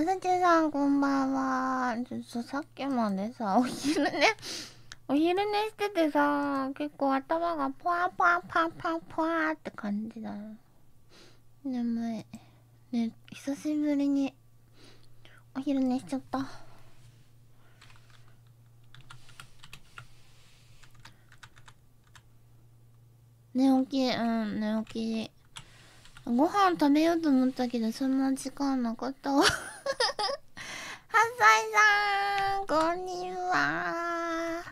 まさちさんこんばんはちょっとさっきまでさお昼寝、お昼寝しててさ結構頭がぽワぽワパわパわポって感じだ眠いね久しぶりにお昼寝しちゃった寝起きうん寝起きご飯食べようと思ったけどそんな時間なかったわさんこんにちは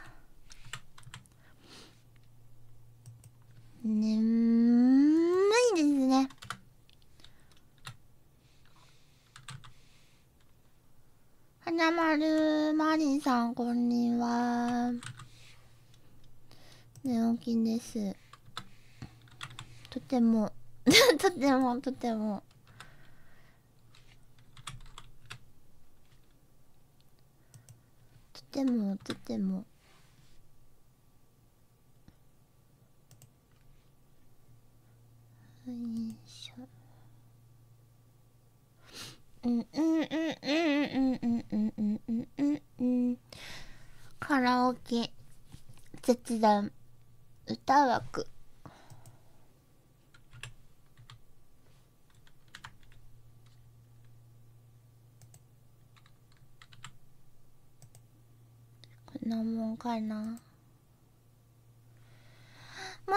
ねむいですね花丸マリさんこんにちは寝起きですとても とてもとてもても出てもよいしょうんうんうんうんうんうんうんうんうんうんカラオケ雑談歌枠んなもんかいなもちねこ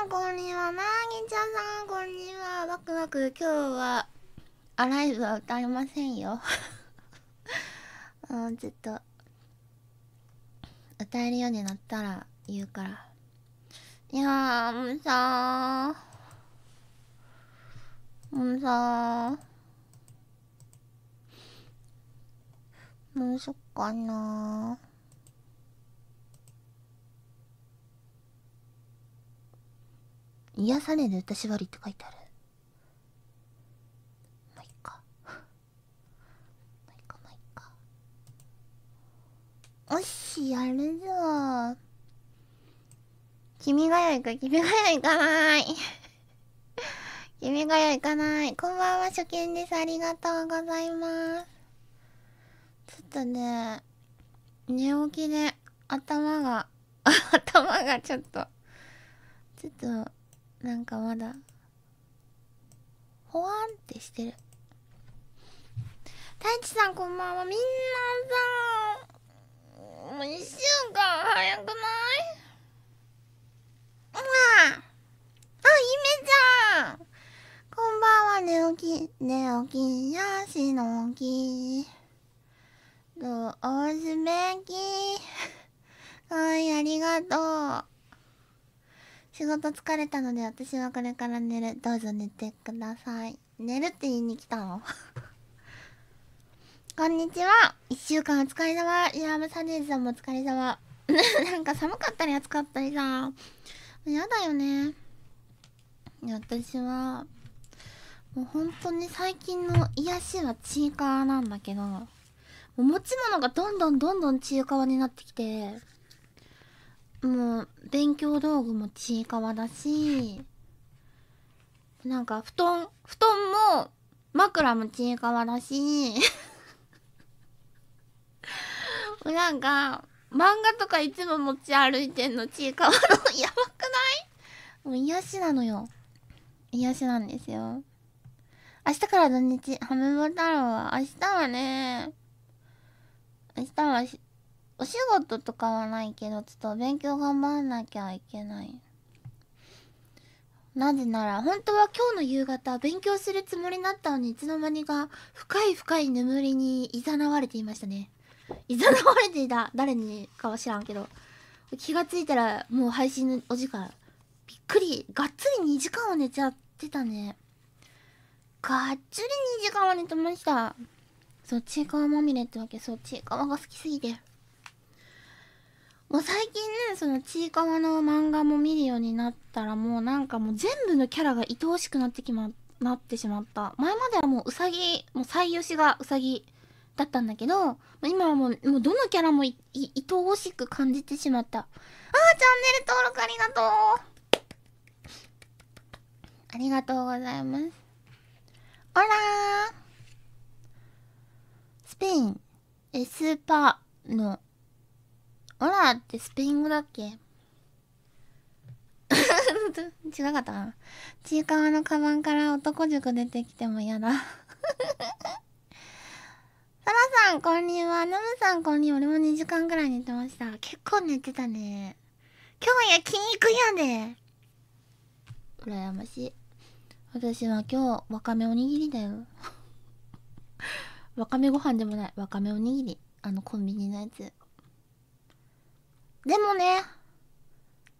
さんこんにちはなぎちゃさんこんにちはワクワク今日はアライブは歌えませんようんちょっと歌えるようになったら言うからいやもうさもうさもうそっかな癒されぬ歌縛りって書いてあるないかないかないかおしやるぞ。君がよ行く君がよ行かない君がよ行かないこんばんは初見ですありがとうございますちょっとね寝起きで頭が 頭がちょっとちょっとなんかまだほわんってしてる太一さんこんばんはみんなさもう1週間早くないうわあゆめちゃんこんばんは寝起き寝起きやしのきどうすべき はいありがとう仕事疲れたので私はこれから寝るどうぞ寝てください寝るって言いに来たの こんにちは1週間お疲れ様イラムサリーズさんもお疲れ様 なんか寒かったり暑かったりさ嫌だよね私はもう本当に最近の癒しはチーカーなんだけど持ち物がどんどんどんどんチーカーになってきてもう勉強道具もちいかわだしなんか布団布団も枕もちいかわだし なんか漫画とかいつも持ち歩いてんのちいかわのやばくないもう癒しなのよ癒しなんですよ明日から土日ハムボ太郎は明日はね明日はお仕事とかはないけどちょっと勉強頑張んなきゃいけないなぜなら本当は今日の夕方勉強するつもりだったのにいつの間にか深い深い眠りにいざなわれていましたねいざなわれていた 誰にかは知らんけど気がついたらもう配信のお時間びっくりがっつり2時間は寝ちゃってたねがっつり2時間は寝てましたそっち側まみれってわけそっち側が好きすぎてもう最近ねそのちいかわの漫画も見るようになったらもうなんかもう全部のキャラが愛おしくなってきまなってしまった前まではもううさぎもう最良しがうさぎだったんだけど今はもうもうどのキャラもいい愛おしく感じてしまったああ、チャンネル登録ありがとうありがとうございますオラースペインエスパーのオラってスペイン語だっけ 違かったなちいかわのカバンから男塾出てきても嫌だそら さん、こんにちは。のむさん、こんにちは。俺も2時間ぐらい寝てました。結構寝てたね。今日や筋肉やで。羨ましい。私は今日、わかめおにぎりだよ。わかめご飯でもない。わかめおにぎり。あの、コンビニのやつ。でもね、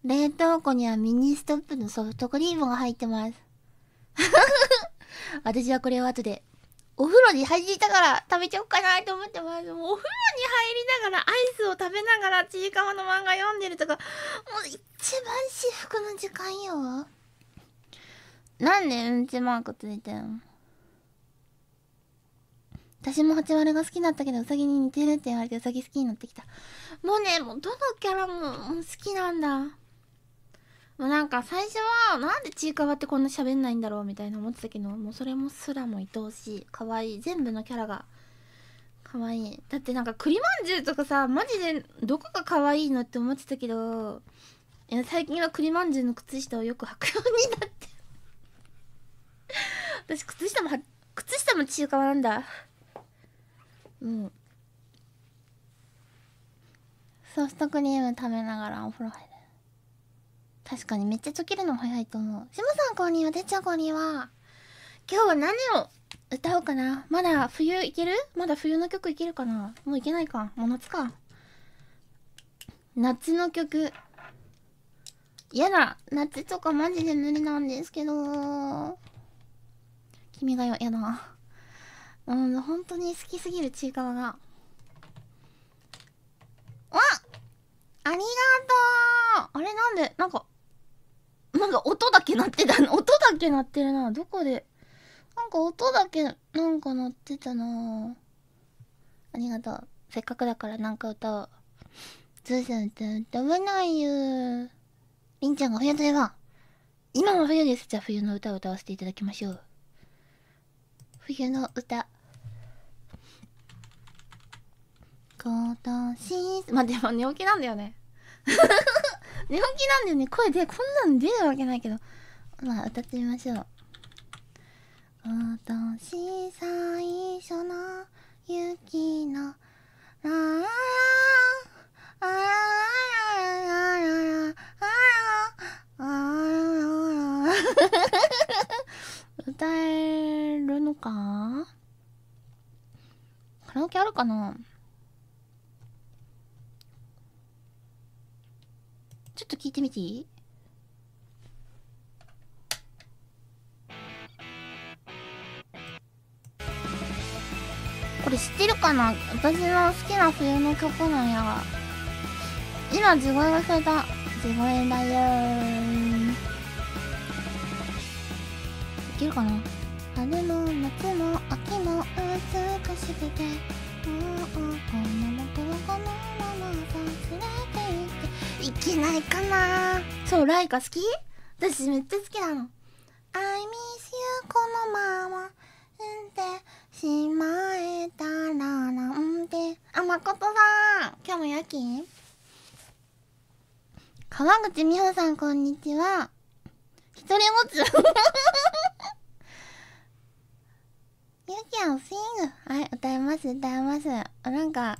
冷凍庫にはミニストップのソフトクリームが入ってます。私はこれを後で、お風呂に入りながら食べちゃおうかなと思ってます。もうお風呂に入りながらアイスを食べながらちいかわの漫画読んでるとか、もう一番至福の時間よ。なんでうんちマークついてんの私もハチワが好きだったけどウサギに似てるって言われてウサギ好きになってきたもうねもうどのキャラも好きなんだもうなんか最初はなんでちいかわってこんな喋んないんだろうみたいな思ってたけどもうそれもすらも愛おしい可愛い全部のキャラが可愛いだってなんか栗まんじゅうとかさマジでどこが可愛いのって思ってたけどいや最近は栗まんじゅうの靴下をよく履くようになって私靴下も靴下もちいかわなんだうんソフトクリーム食べながらお風呂入る確かにめっちゃ溶けるの早いと思うしもさんこんにちはてっちゃんこんにちは今日は何を歌おうかなまだ冬いけるまだ冬の曲いけるかなもういけないかもう夏か夏の曲嫌だ夏とかマジで無理なんですけど君がよ嫌だうん本当に好きすぎるちいかわがわありがとうあれなんでなんかなんか音だけ鳴ってた 音だけ鳴ってるなどこでなんか音だけなんか鳴ってたなありがとうせっかくだからなんか歌おうずーズんって歌べないよりんちゃんが冬といえば今も冬ですじゃあ冬の歌を歌わせていただきましょう冬の歌今年まあでも寝起きなんだよね 寝起きなんだよね声でこんなん出るわけないけどまあ歌ってみましょう今年最初の雪のあーあーあーあーあーあーあーあー歌えるのかカラオケあるかなディこれ知ってるかな私の好きな冬の曲なんやが今地声が増えた地声だよいけるかな春も夏も秋も美しくてもうこんな僕のこのままさ連れてい行いけないかなそうライカ好き私めっちゃ好きなの「I miss you このまま」うんてしまえたらなんてあまことさん今日も夜勤川口美穂さんこんにちは一人持つユキは u can はい、歌います、歌います。なんか、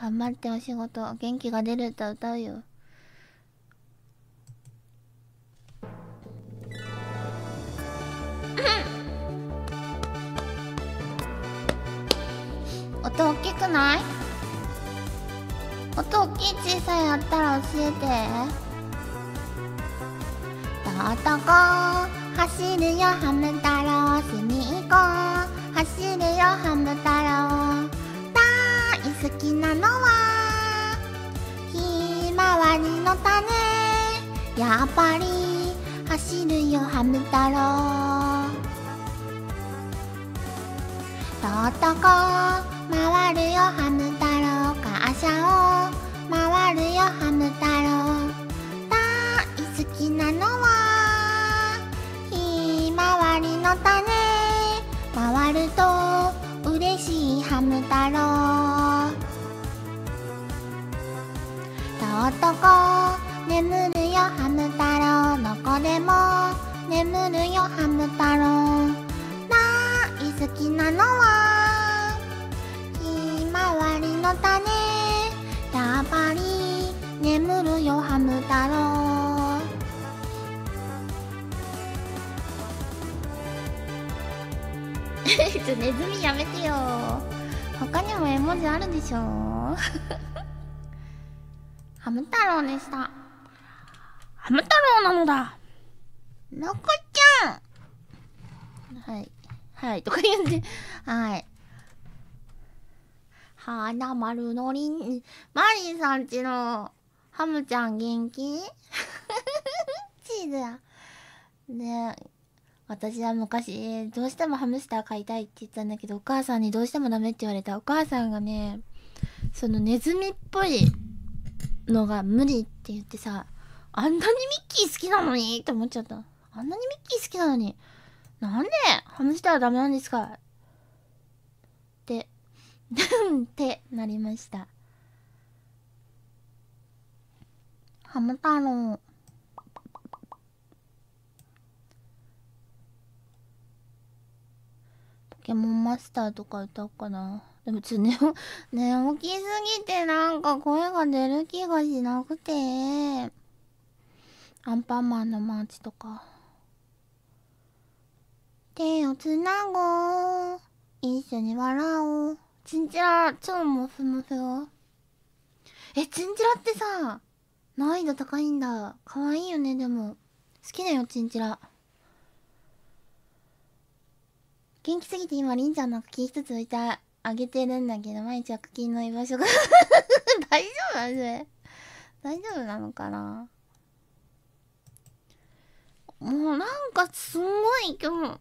頑張ってお仕事元気が出る歌歌うよ音大きくない音大きい小さいやったら教えて「どうとこ走るよハム太郎しに行こう走るよハム太郎」好きなのはひまわりの種やっぱり走るよハム太郎とっとこ回るよハム太郎会社を回るよハム太郎大好きなのはひまわりの種回ると嬉しいハム太郎どこ眠るよハム太郎どこでも眠るよハム太郎大好きなのはひまわりの種やっぱり眠るよハム太郎ちょネズミやめてよ他にも絵文字あるでしょ ハム太郎でした。ハム太郎なのだ。のこちゃんはい。はい。とか言うんで、はい。花丸のりん、マリンさんちの、ハムちゃん元気 チーズね私は昔、どうしてもハムスター飼いたいって言ったんだけど、お母さんにどうしてもダメって言われた。お母さんがね、そのネズミっぽいのが無理って言ってさあんなにミッキー好きなのにって思っちゃったあんなにミッキー好きなのになんでハムスターダメなんですかってってなりましたハム太郎ポケモンマスターとか歌おうかなでもちょ、寝、ね、起 きすぎてなんか声が出る気がしなくて。アンパンマンのマーチとか。手をつなごう。一緒に笑おう。チンチラ、超もふモふよ。え、チンチラってさ、難易度高いんだ。可愛いよね、でも。好きだよ、チンチラ。元気すぎて今、りんちゃんなんか聞つ浮いた。あげてるんだけど、毎日は課の居場所が 大丈夫なそれ。大丈夫なのかなもうなんかすんごい今日、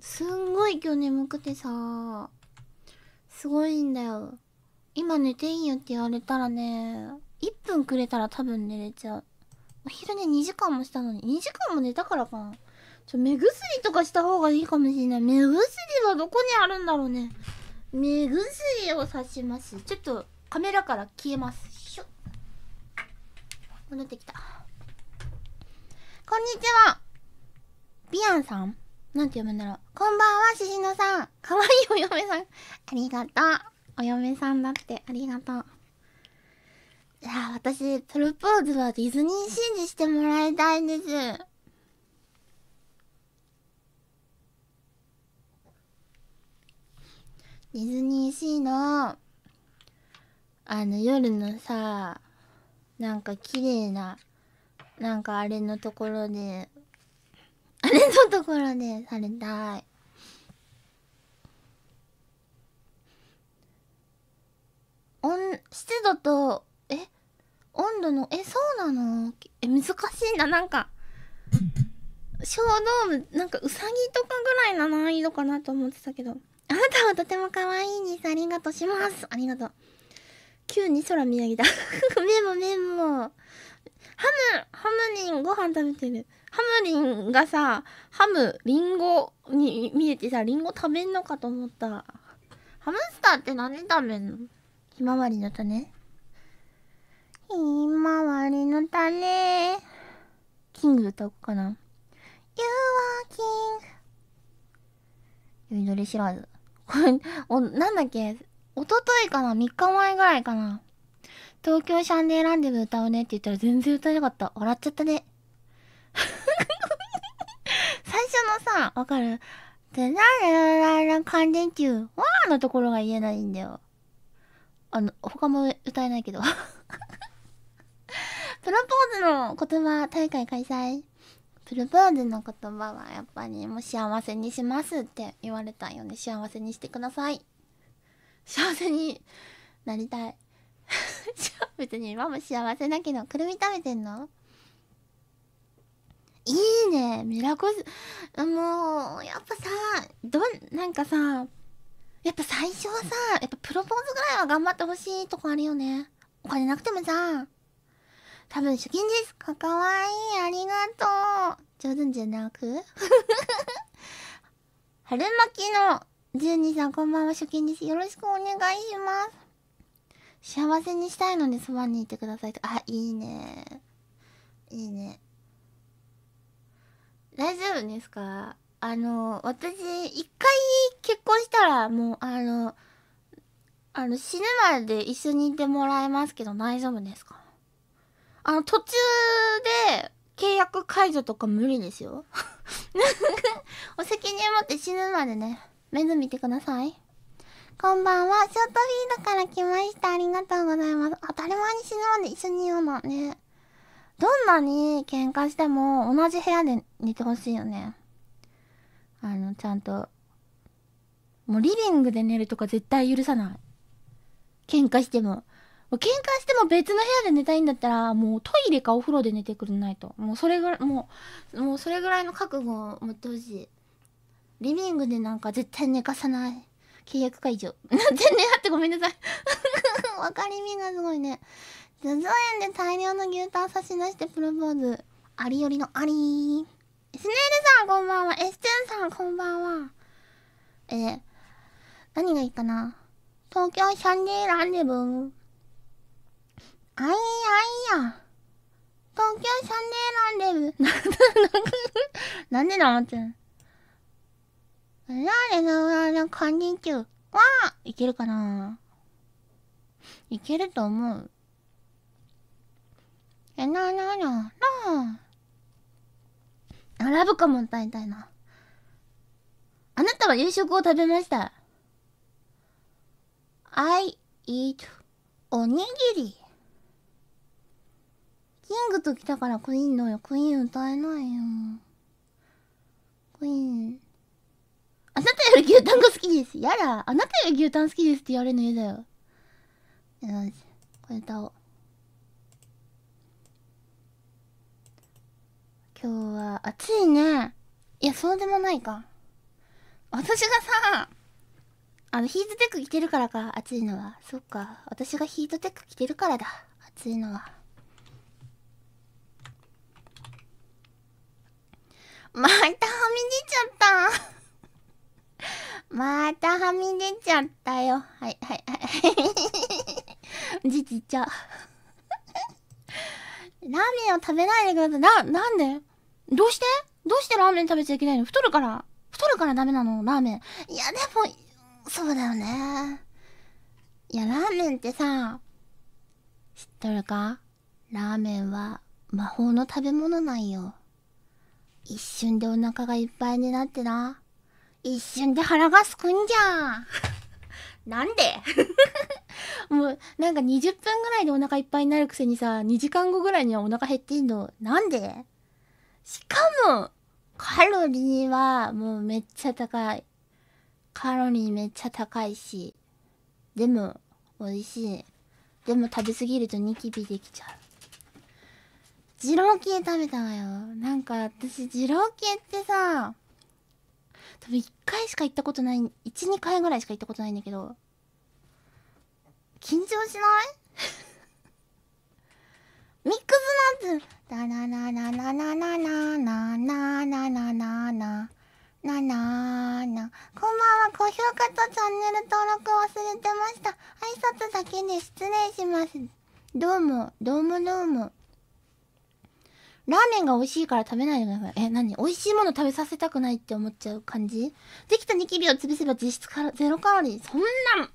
すんごい今日眠くてさ、すごいんだよ。今寝ていいよって言われたらね、1分くれたら多分寝れちゃう。お昼寝2時間もしたのに、2時間も寝たからかな。ちょ、目薬とかした方がいいかもしれない。目薬はどこにあるんだろうね。目薬をさしますちょっとカメラから消えますしょ戻ってきたこんにちはビアンさんなんて読むんだろうこんばんはししのさんかわいいお嫁さんありがとうお嫁さんだってありがとういや私プロポーズはディズニーシーにしてもらいたいんですディズニーシーのあの夜のさなんか綺麗ななんかあれのところであれのところでされたい温湿度とえ温度のえそうなのえ難しいななんか小動物なんかウサギとかぐらいな難易度かなと思ってたけど。あなたはとても可愛いにさありがとうしますありがとう急に空見上げた メモメモハムハムリンご飯食べてるハムリンがさハムリンゴに見えてさリンゴ食べんのかと思ったハムスターって何食べんのひまわりの種ひまわりの種キング歌おうかな You are king 酔いどれ知らず お、なんだっけおとといかな ?3 日前ぐらいかな東京シャンデーランデブ歌うねって言ったら全然歌えなかった。笑っちゃったね。最初のさ、わかるで、ららららラ関連球、わーのところが言えないんだよ。あの、他も歌えないけどプロポーズの言葉大会開催。プルブーズの言葉はやっぱりもう幸せにしますって言われたよね幸せにしてください幸せになりたい 別に今も幸せだけどくるみ食べてんのいいねミラコスもうやっぱさどなんかさやっぱ最初はさやっぱプロポーズぐらいは頑張ってほしいとこあるよねお金なくてもさ多分初見です。かかわいい。ありがとう。冗談じゃなく 春巻きの12さん、こんばんは。初見です。よろしくお願いします。幸せにしたいので、そばにいてくださいと。あ、いいね。いいね。大丈夫ですかあの、私、一回結婚したら、もう、あの、あの、死ぬまで一緒にいてもらえますけど、大丈夫ですかあの、途中で契約解除とか無理ですよ。お責任持って死ぬまでね、目で見てください。こんばんは、ショートフィードから来ました。ありがとうございます。当たり前に死ぬまで一緒にいようね。どんなに喧嘩しても同じ部屋で寝てほしいよね。あの、ちゃんと。もうリビングで寝るとか絶対許さない。喧嘩しても。喧嘩しても別の部屋で寝たいんだったら、もうトイレかお風呂で寝てくれないと。もうそれぐらい、もう、もうそれぐらいの覚悟を持ってほしい。リビングでなんか絶対寝かさない。契約解除。全然あってごめんなさい わかりみがすごいね。図像園で大量の牛タン差し出してプロポーズ。ありよりのありー。スネールさんこんばんは。エステンさんこんばんは。え何がいいかな東京シャンデーランデブー。あいあいや。東京サンデーランデブ。なんで黙ってんのラーレの裏ん管理中。わあいけるかないけると思う。え、なななな並ぶかも大体な。あなたは夕食を食べました。I eat おにぎり。キングと来たからクイーンのよクイーン歌えないよクイーンあなたより牛タンが好きですやだあなたより牛タン好きですって言われるの嫌だよよしこれ歌おう今日は暑いねいやそうでもないか私がさあのヒートテック着てるからか暑いのはそっか私がヒートテック着てるからだ暑いのはまたはみ出ちゃった またはみ出ちゃったよ。はいはいはい。じちちゃ。ラーメンを食べないでください。な、なんでどうしてどうしてラーメン食べちゃいけないの太るから。太るからダメなのラーメン。いやでも、そうだよね。いや、ラーメンってさ、知っとるかラーメンは魔法の食べ物なんよ。一瞬でお腹がいっぱいになってな一瞬で腹がすくんじゃん なんで もうなんか20分ぐらいでお腹いっぱいになるくせにさ2時間後ぐらいにはお腹減ってんのなんでしかもカロリーはもうめっちゃ高いカロリーめっちゃ高いしでも美味しいでも食べ過ぎるとニキビできちゃう二郎系食べたわよなんか私二郎系ってさ多分一回しか行ったことない一、二回ぐらいしか行ったことないんだけど緊張しない ミックスナッツ「ラななななななななななララななな。こんばんは、高評価とチャンネル登録忘れてました。挨拶だけで失礼します。どうも、どうもどうも。ラーメンが美味しいから食べないでください。え、何美味しいもの食べさせたくないって思っちゃう感じできたニキビを潰せば実質からゼロカロリー。そんな、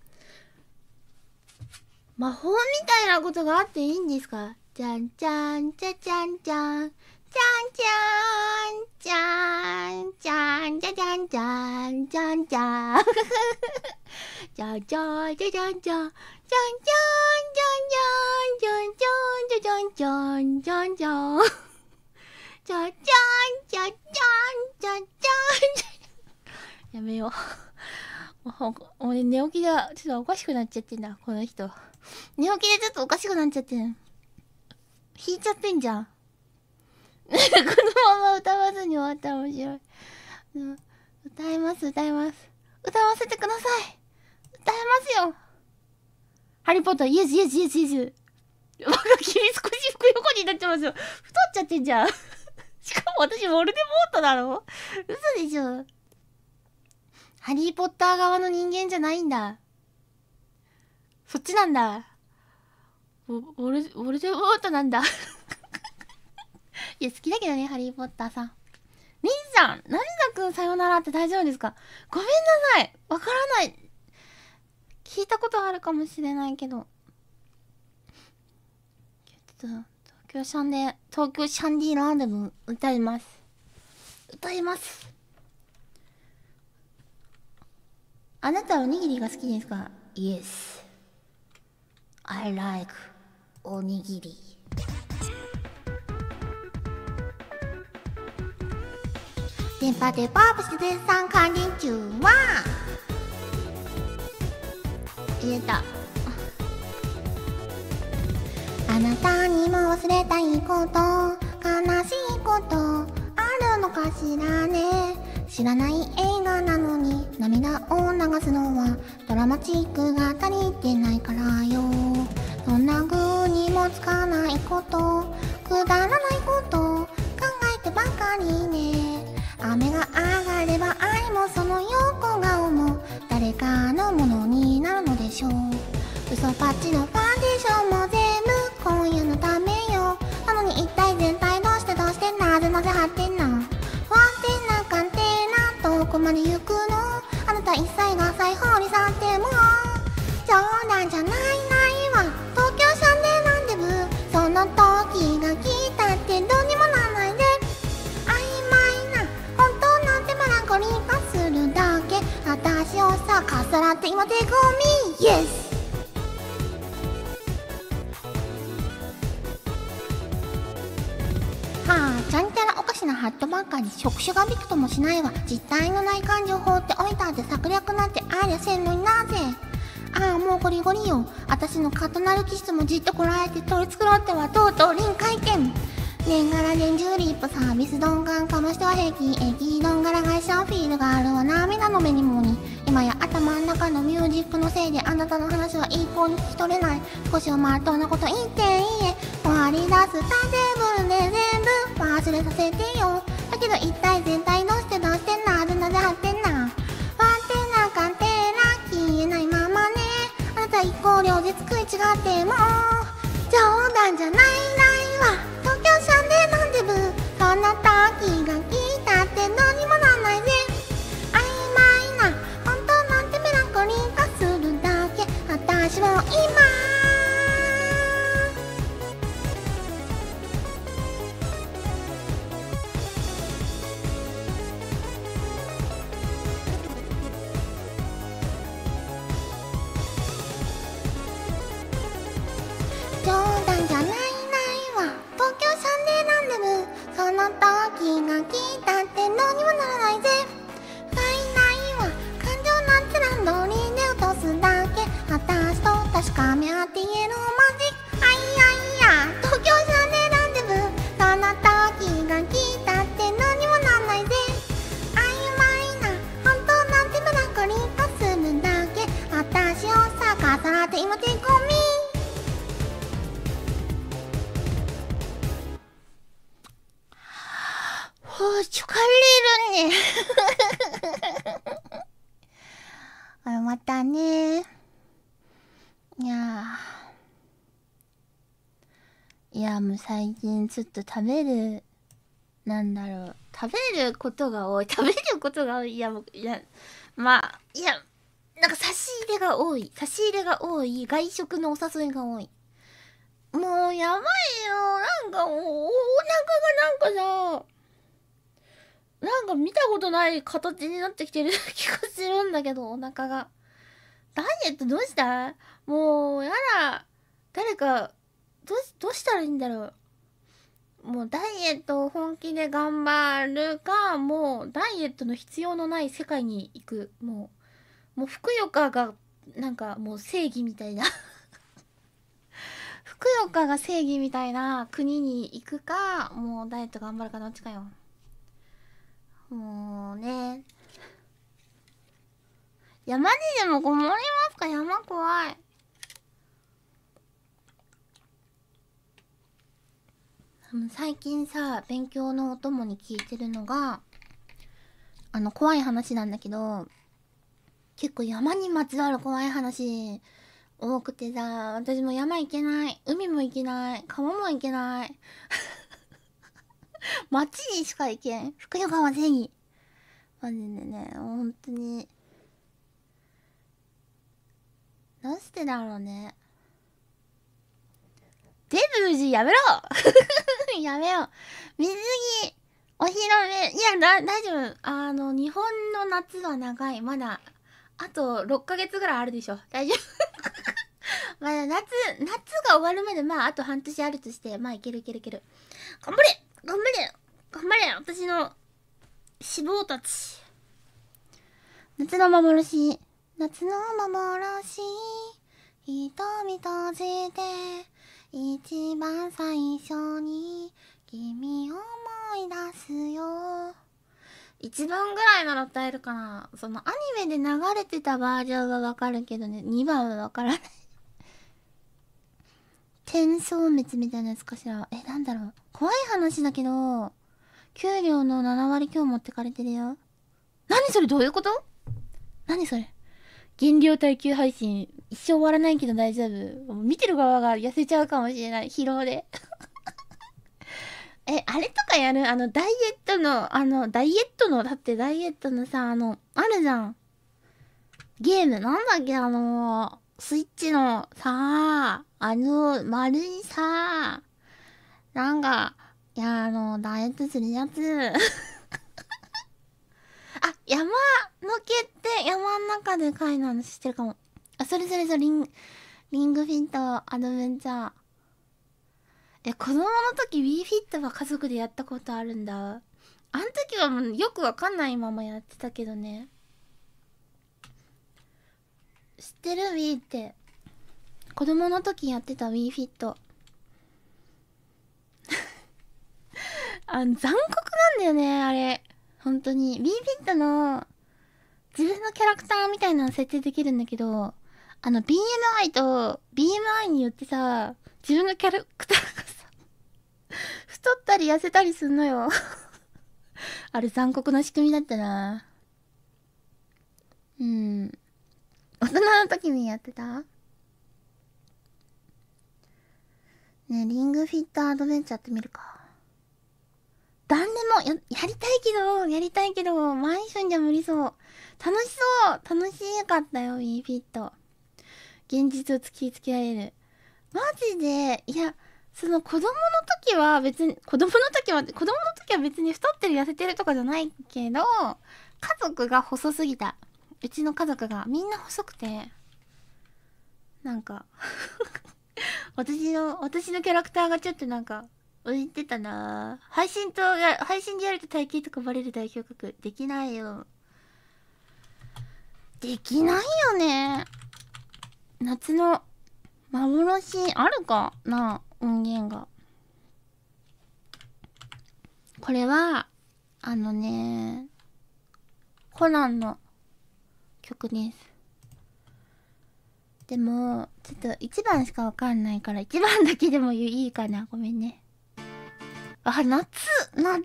魔法みたいなことがあっていいんですかじゃんじゃん、じゃじゃんじゃん。じゃんじゃんじゃんじゃーんじゃーんじゃじゃんじゃじゃんじゃんじゃんじゃんじゃんじゃんじゃんじゃじゃんじゃんじゃんじゃーんじゃんじゃーんじゃんじゃんじゃんじゃんじゃじゃんじゃんじゃんじゃじゃんじゃんじゃんじゃんじゃんじゃんじゃんじゃんじゃんじゃんじゃじゃんじゃじゃんじゃじゃんやめよう俺寝起きがちょっとおかしくなっちゃってんだこの人寝起きでちょっとおかしくなっちゃってん引いちゃってんじゃん このまま歌わずに終わったら面白い、うん、歌います歌います歌わせてください歌えますよハリーポッターイエスイエスイエスイエス我が君少し服横になっちゃいますよ太っちゃってんじゃんしかも私、モルデモートだろ嘘でしょ。ハリーポッター側の人間じゃないんだ。そっちなんだ。ウォル、ウォルデートなんだ。いや、好きだけどね、ハリーポッターさん。みちさん、なに田くんさよならって大丈夫ですかごめんなさい。わからない。聞いたことあるかもしれないけど。ちょっと。京シャンデ東京シャンディーランドも歌います歌いますあなたおにぎりが好きですか ?Yes I like おにぎり電波でバーブして絶賛管理中は入れたあなたにも忘れたいこと悲しいことあるのかしらね知らない映画なのに涙を流すのはドラマチックが足りてないからよそんな具にもつかないことくだらないこと考えてばかりね雨が上がれば愛もその横顔も誰かのものになるのでしょう嘘パッチのファンデーションも sarate imate はあ、ちゃんたらおかしなハットばっかり触手がびくともしないわ実体のない感情を放っておいたって策略なんてありゃせんのになぜああもうゴリゴリよ私のカットなる気質もじっとこらえて取り繕ってはとうとう臨界点年がら年中リップサービス鈍感かましては平気駅鈍ン柄会社フィールがあるわ涙の目にもに今や頭の中のミュージックのせいであなたの話はいい子に聞き取れない少しはまっとうなこと言っていいえわり出すターテーブルで全部忘れさせてよだけど一体全体どうしてどうしてんなでなぜはってんなワンテナカンテラ消えないままねあなた一行両日食い違っても冗談じゃないないわ東京シャンデーマンデブーそんな時が来たって何もにもならないぜファイナインは感情なんて何通りで落とすだけ私と確かめ合って言えるお前最近ちょっと食べるなんだろう食べることが多い 食べることが多いいやいやまあいやなんか差し入れが多い差し入れが多い外食のお誘いが多いもうやばいよなんかもうお腹がなんかさなんか見たことない形になってきてる気がするんだけどお腹がダイエットどうしたもうやだ誰かどうどうしたらいいんだろうもうダイエットを本気で頑張るかもうダイエットの必要のない世界に行くもうもうふくよかがなんかもう正義みたいな ふくよかが正義みたいな国に行くかもうダイエット頑張るかどっちかよもうね山にでもこもりますか山怖い最近さ勉強のお供に聞いてるのがあの怖い話なんだけど結構山にまつわる怖い話多くてさ私も山行けない海も行けない川も行けない町 にしか行けん福岡はぜひマジでね本当にどうしてだろうねデブ無事やめろ やめよう。水着、お披露目。いや、大丈夫。あの、日本の夏は長い。まだ、あと6ヶ月ぐらいあるでしょ。大丈夫。まだ夏、夏が終わるまで、まあ、あと半年あるとして、まあ、いけるいけるいける。頑張れ頑張れ頑張れ私の脂肪たち。夏の幻。夏の幻。瞳閉じて。一番最初に君を思い出すよ一番ぐらいなら歌えるかなそのアニメで流れてたバージョンはわかるけどね2番はわからない 転送滅みたいなやつかしらえなんだろう怖い話だけど給料の7割今日持ってかれてるよ何それどういうこと何それ減量耐久配信一生終わらないけど大丈夫。見てる側が痩せちゃうかもしれない。疲労で。え、あれとかやるあの、ダイエットの、あの、ダイエットの、だってダイエットのさ、あの、あるじゃん。ゲーム、なんだっけ、あのスイッチの、さあ、あの、丸いさあ、なんか、いや、あの、ダイエットするやつ。あ、山の毛って山の中で飼いなの知ってるかも。あそれそれそれリンリングフィットアドベンチャーえ子供の時ウィーフィットは家族でやったことあるんだあん時はもうよくわかんないままやってたけどね知ってるウィーって子供の時やってたウィーフィット あ残酷なんだよねあれ本当にウィーフィットの自分のキャラクターみたいなの設定できるんだけどあの BMI と BMI によってさ自分のキャラクターがさ 太ったり痩せたりすんのよ あれ残酷な仕組みだったなうん大人の時にやってたねリングフィットアドベンチャーってみるか断でもややりたいけどやりたいけど毎ンじゃ無理そう楽しそう楽しかったよ B フィット現実を突きつけられるマジでいやその子供の時は別に子供の時は子供の時は別に太ってる痩せてるとかじゃないけど家族が細すぎたうちの家族がみんな細くてなんか 私の私のキャラクターがちょっとなんか置いてたな配信と配信でやると体型とかバレる代表格できないよできないよね夏の幻あるかな音源がこれはあのねコナンの曲ですでもちょっと一番しかわかんないから一番だけでもいいかなごめんねあ夏夏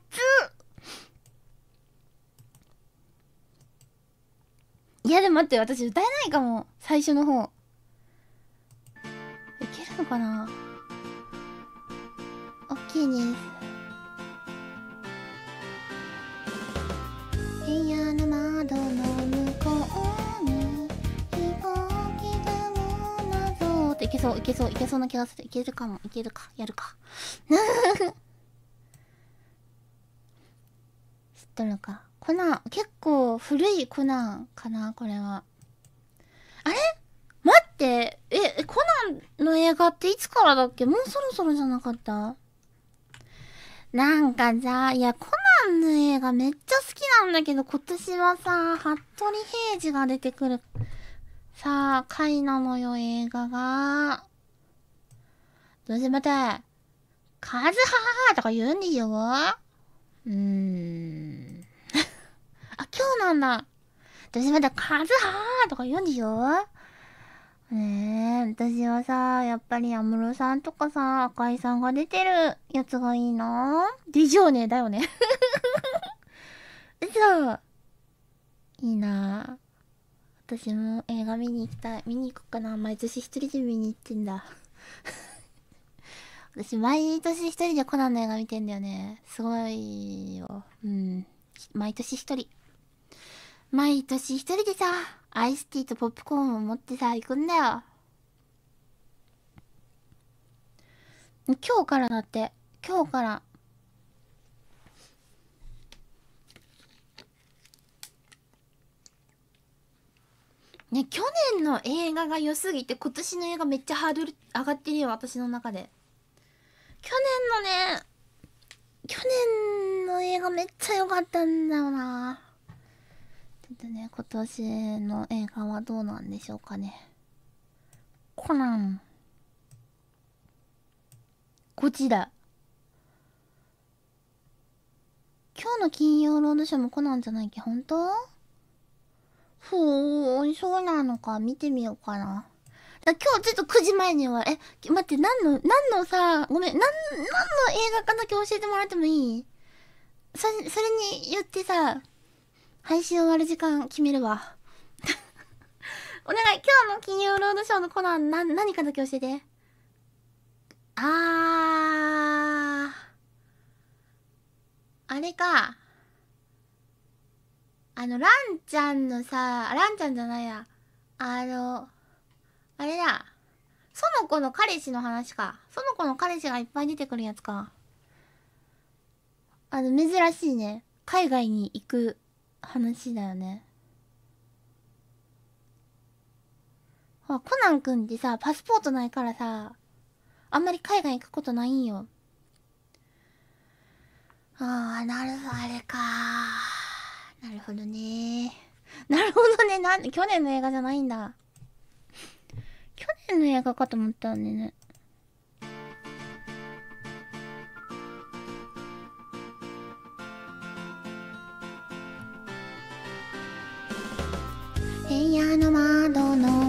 いやでも待って私歌えないかも最初の方のかな大きいです部屋の窓の向こうに飛行機雲なっていけそういけそういけそうな気がするいけるかもいけるかやるか 知っとるかコナン結構古いコナンかなこれはあれ、え、コナンの映画っていつからだっけもうそろそろじゃなかったなんかさ、いや、コナンの映画めっちゃ好きなんだけど、今年はさ、服部平次が出てくる、さあ、回なのよ、映画が。どうせまた、カズハハとか言うんでしょうーん。あ、今日なんだ。どうせまた、カズハハとか言うんでしょねえ、私はさ、やっぱり安室さんとかさ、赤井さんが出てるやつがいいなでしょうね、だよね。そ う。いいな私も映画見に行きたい。見に行こうかな。毎年一人で見に行ってんだ。私、毎年一人でコナンの映画見てんだよね。すごいよ。うん。毎年一人。毎年一人でさアイスティーとポップコーンを持ってさ行くんだよ今日からだって今日からね去年の映画が良すぎて今年の映画めっちゃハードル上がってるよ私の中で去年のね去年の映画めっちゃ良かったんだよなえっとね今年の映画はどうなんでしょうかねコナンゴジラ今日の金曜ロードショーもコナンじゃないっけ本当ほうそうなのか見てみようかな今日ちょっと9時前にはえ待って何の何のさごめん何の映画かだけ教えてもらってもいいそそれによってさ配信終わる時間決めるわ お願い今日の金曜ロードショーのコーナーな何かだけ教えてあーあれかあのランちゃんのさランちゃんじゃないやあのあれだその子の彼氏の話かその子の彼氏がいっぱい出てくるやつかあの珍しいね海外に行く話だよねあ、コナンくんってさパスポートないからさあんまり海外行くことないんよああなるほど、あれかなるほどねなるほどねなん去年の映画じゃないんだ去年の映画かと思ったんでねイヤーの窓の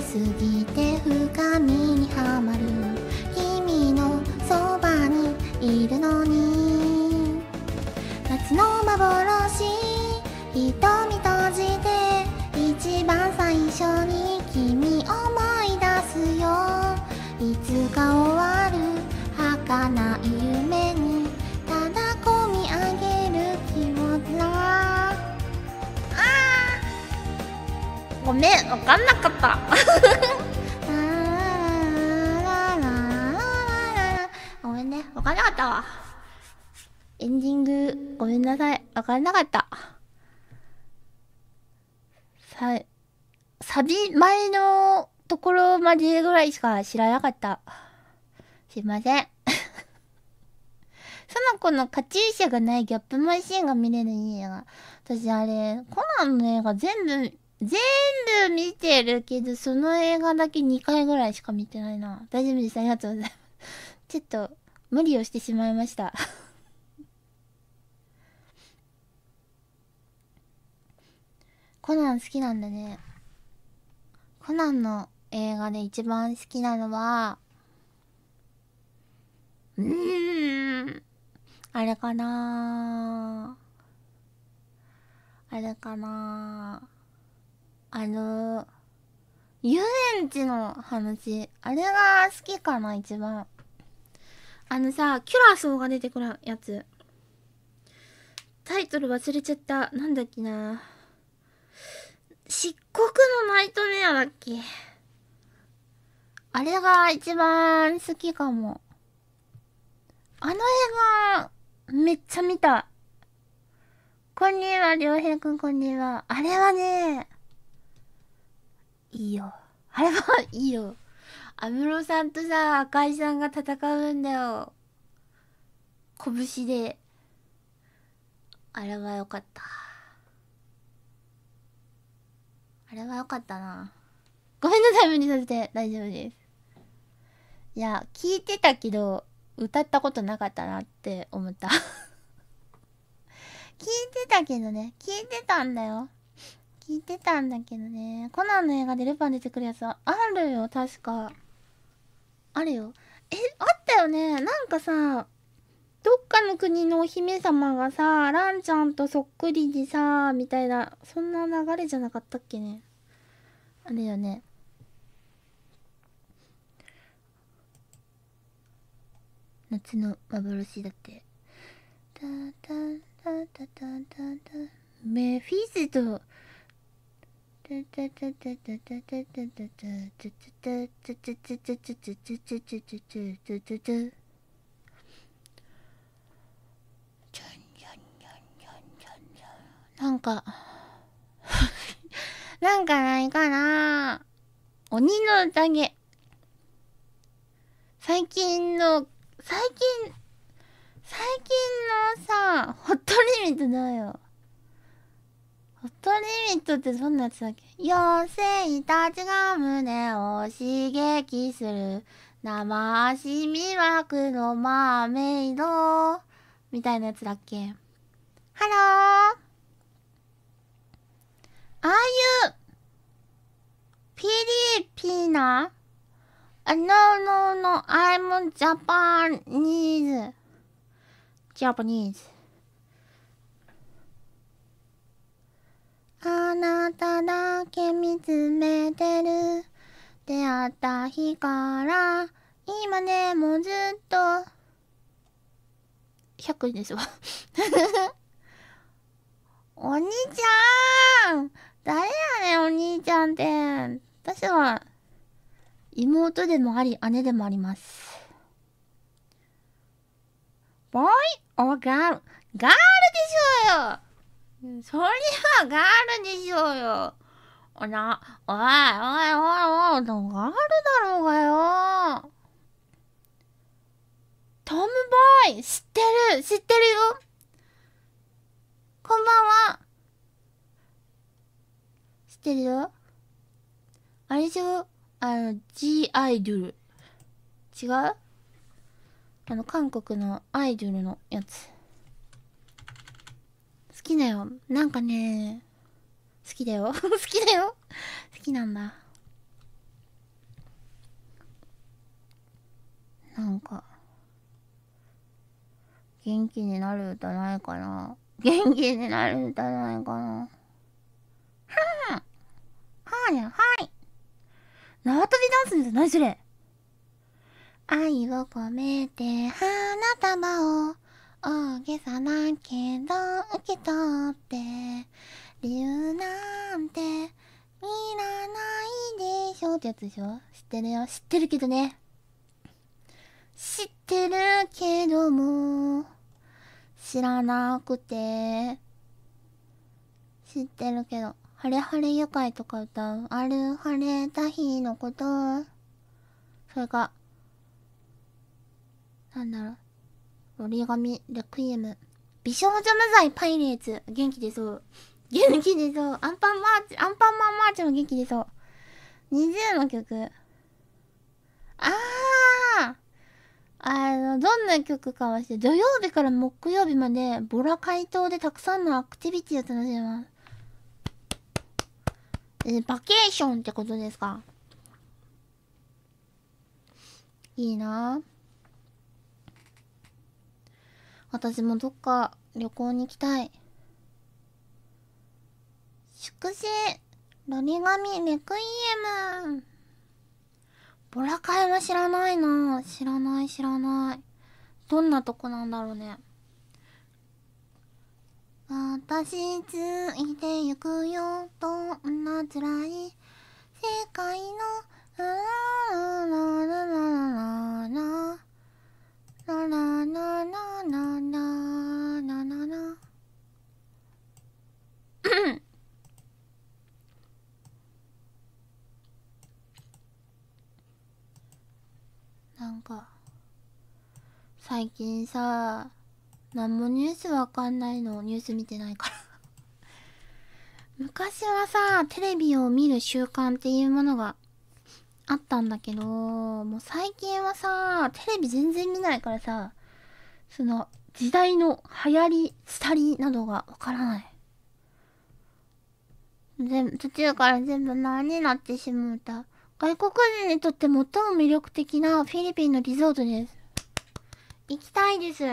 すぎて深みにごめんわかんなかったごめんねわかんなかったわエンディングごめんなさいわかんなかったさサビ前のところまでぐらいしか知らなかったすいません その子のカチューシャがないギャップマシンが見れる家が私あれコナンの映画全部全部見てるけど、その映画だけ2回ぐらいしか見てないな。大丈夫です。ありがとうございます。ちょっと、無理をしてしまいました コナン好きなんだね。コナンの映画で一番好きなのは、うーん、あれかなあれかなあのー、遊園地の話あれが好きかな一番あのさキュラソーが出てくるやつタイトル忘れちゃったなんだっけな漆黒のナイトメアだっけあれが一番好きかもあの映画めっちゃ見たこんにちは、りょうへいくんこんにちは。あれはね、いいよあれはいいよ安室さんとさ赤井さんが戦うんだよ拳であれはよかったあれはよかったなごめんなさい無理させて大丈夫ですいや聞いてたけど歌ったことなかったなって思った 聞いてたけどね聞いてたんだよ聞いてたんだけどねコナンの映画でルパン出てくるやつはあるよ確かあるよえあったよねなんかさどっかの国のお姫様がさランちゃんとそっくりでさみたいなそんな流れじゃなかったっけねあれよね夏の幻だってメフィストなんかなんかないかな鬼の宴。最近の、最近、最近のさ、ほットリミットだよ。ホットリミットってどんなやつだっけ妖精たちが胸を刺激する生足魅惑のマーメイドみたいなやつだっけハローああいう、ィリピナ ?No, no, no, I'm Japanese.Japanese. あなただけ見つめてる出会った日から今でもずっと100ですわお兄ちゃん誰やねんお兄ちゃんって私は妹でもあり姉でもありますボーイオーガールガールでしょうよそれはガールでしょうよ。おな、おいおいおいおいおい、ガールだろうがよ。トムボーイ知ってる知ってるよこんばんは知ってるよあれでしょあの、G アイドル。違うあの、韓国のアイドルのやつ。好きだよ。なんかね、好きだよ。好きだよ。好きなんだ。なんか、元気になる歌ないかな。元気になる歌ないかな。はぁはぁや、はい縄跳びダンスみたいな、何それ愛を込めて花束を大げさだけど受け取って理由なんていらないでしょってやつでしょ知ってるよ知ってるけどね知ってるけども知らなくて知ってるけど「ハレハレ愉快」とか歌う「ある晴れた日のこと」それかなんだろう折り紙、レクイエム。美少女無罪パイレーツ。元気でそう。元気でそう。アンパンマーチ、アンパンマンマーチも元気でそう。20の曲。あーあの、どんな曲かはして、土曜日から木曜日まで、ボラ回答でたくさんのアクティビティを楽しめます。え、バケーションってことですかいいなぁ。私もどっか旅行に行きたい。祝辞ロリガミレクイエムボラカイは知らないな知らない知らない。どんなとこなんだろうね。私ついてゆくよ、どんな辛い近さ何もニュースわかんないのニュース見てないから 昔はさテレビを見る習慣っていうものがあったんだけどもう最近はさテレビ全然見ないからさその時代の流行り廃りなどがわからない全途中から全部何になってしまうた外国人にとって最も魅力的なフィリピンのリゾートです行きたいです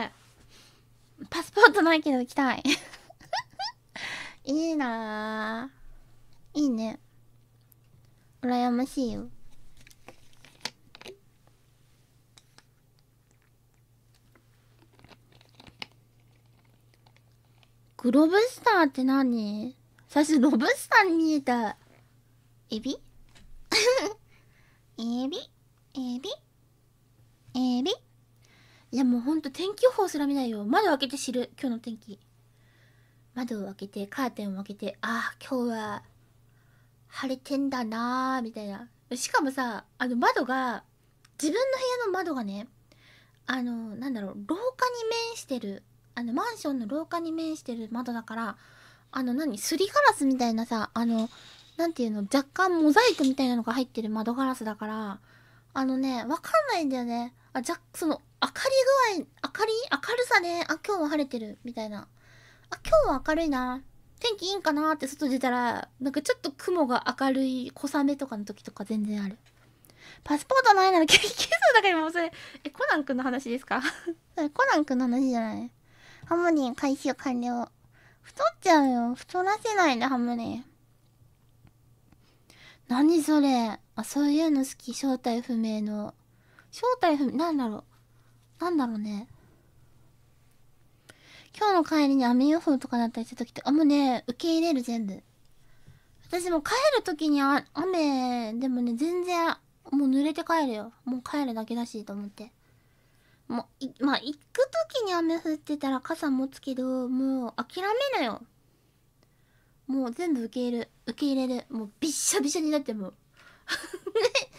パスポートないけど行きたい いいないいね羨ましいよグロブスターって何最初ロブスターに見えたエビ エビエビエビいやもうほんと天気予報すら見ないよ窓開けて知る今日の天気窓を開けてカーテンを開けてああ今日は晴れてんだなーみたいなしかもさあの窓が自分の部屋の窓がねあのなんだろう廊下に面してるあのマンションの廊下に面してる窓だからあの何すりガラスみたいなさあの何ていうの若干モザイクみたいなのが入ってる窓ガラスだからあのねわかんないんだよねあじゃその明かり具合、明かり明るさで、あ、今日は晴れてる、みたいな。あ、今日は明るいな。天気いいんかなって外出たら、なんかちょっと雲が明るい小雨とかの時とか全然ある。パスポートないなら研究数だけにもそれ、え、コナン君の話ですかそれ コナン君の話じゃないハモニン回収完了。太っちゃうよ。太らせないで、ハモニン。何それあ、そういうの好き。正体不明の。正体不明、なんだろう。なんだろうね今日の帰りに雨予報とかだったりした時ってあもうね受け入れる全部私も帰る時にあ雨でもね全然もう濡れて帰るよもう帰るだけだしと思ってもうまあ行く時に雨降ってたら傘持つけどもう諦めなよもう全部受け入れる受け入れるもうびっしゃびしゃになっても ね。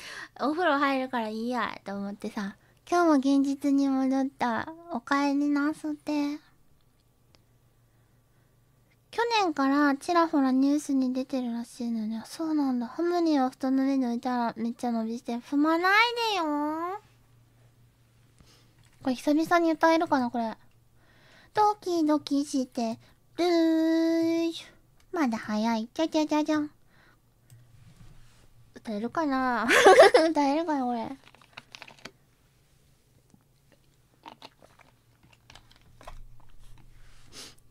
お風呂入るからいいやと思ってさ今日も現実に戻ったおかえりなすって去年からちらほらニュースに出てるらしいのねそうなんだハムニーを布団の上に置いたらめっちゃ伸びして踏まないでよこれ久々に歌えるかなこれドキドキしてるーまだ早いじゃじゃじゃじゃん歌えるかな 歌えるかなこれ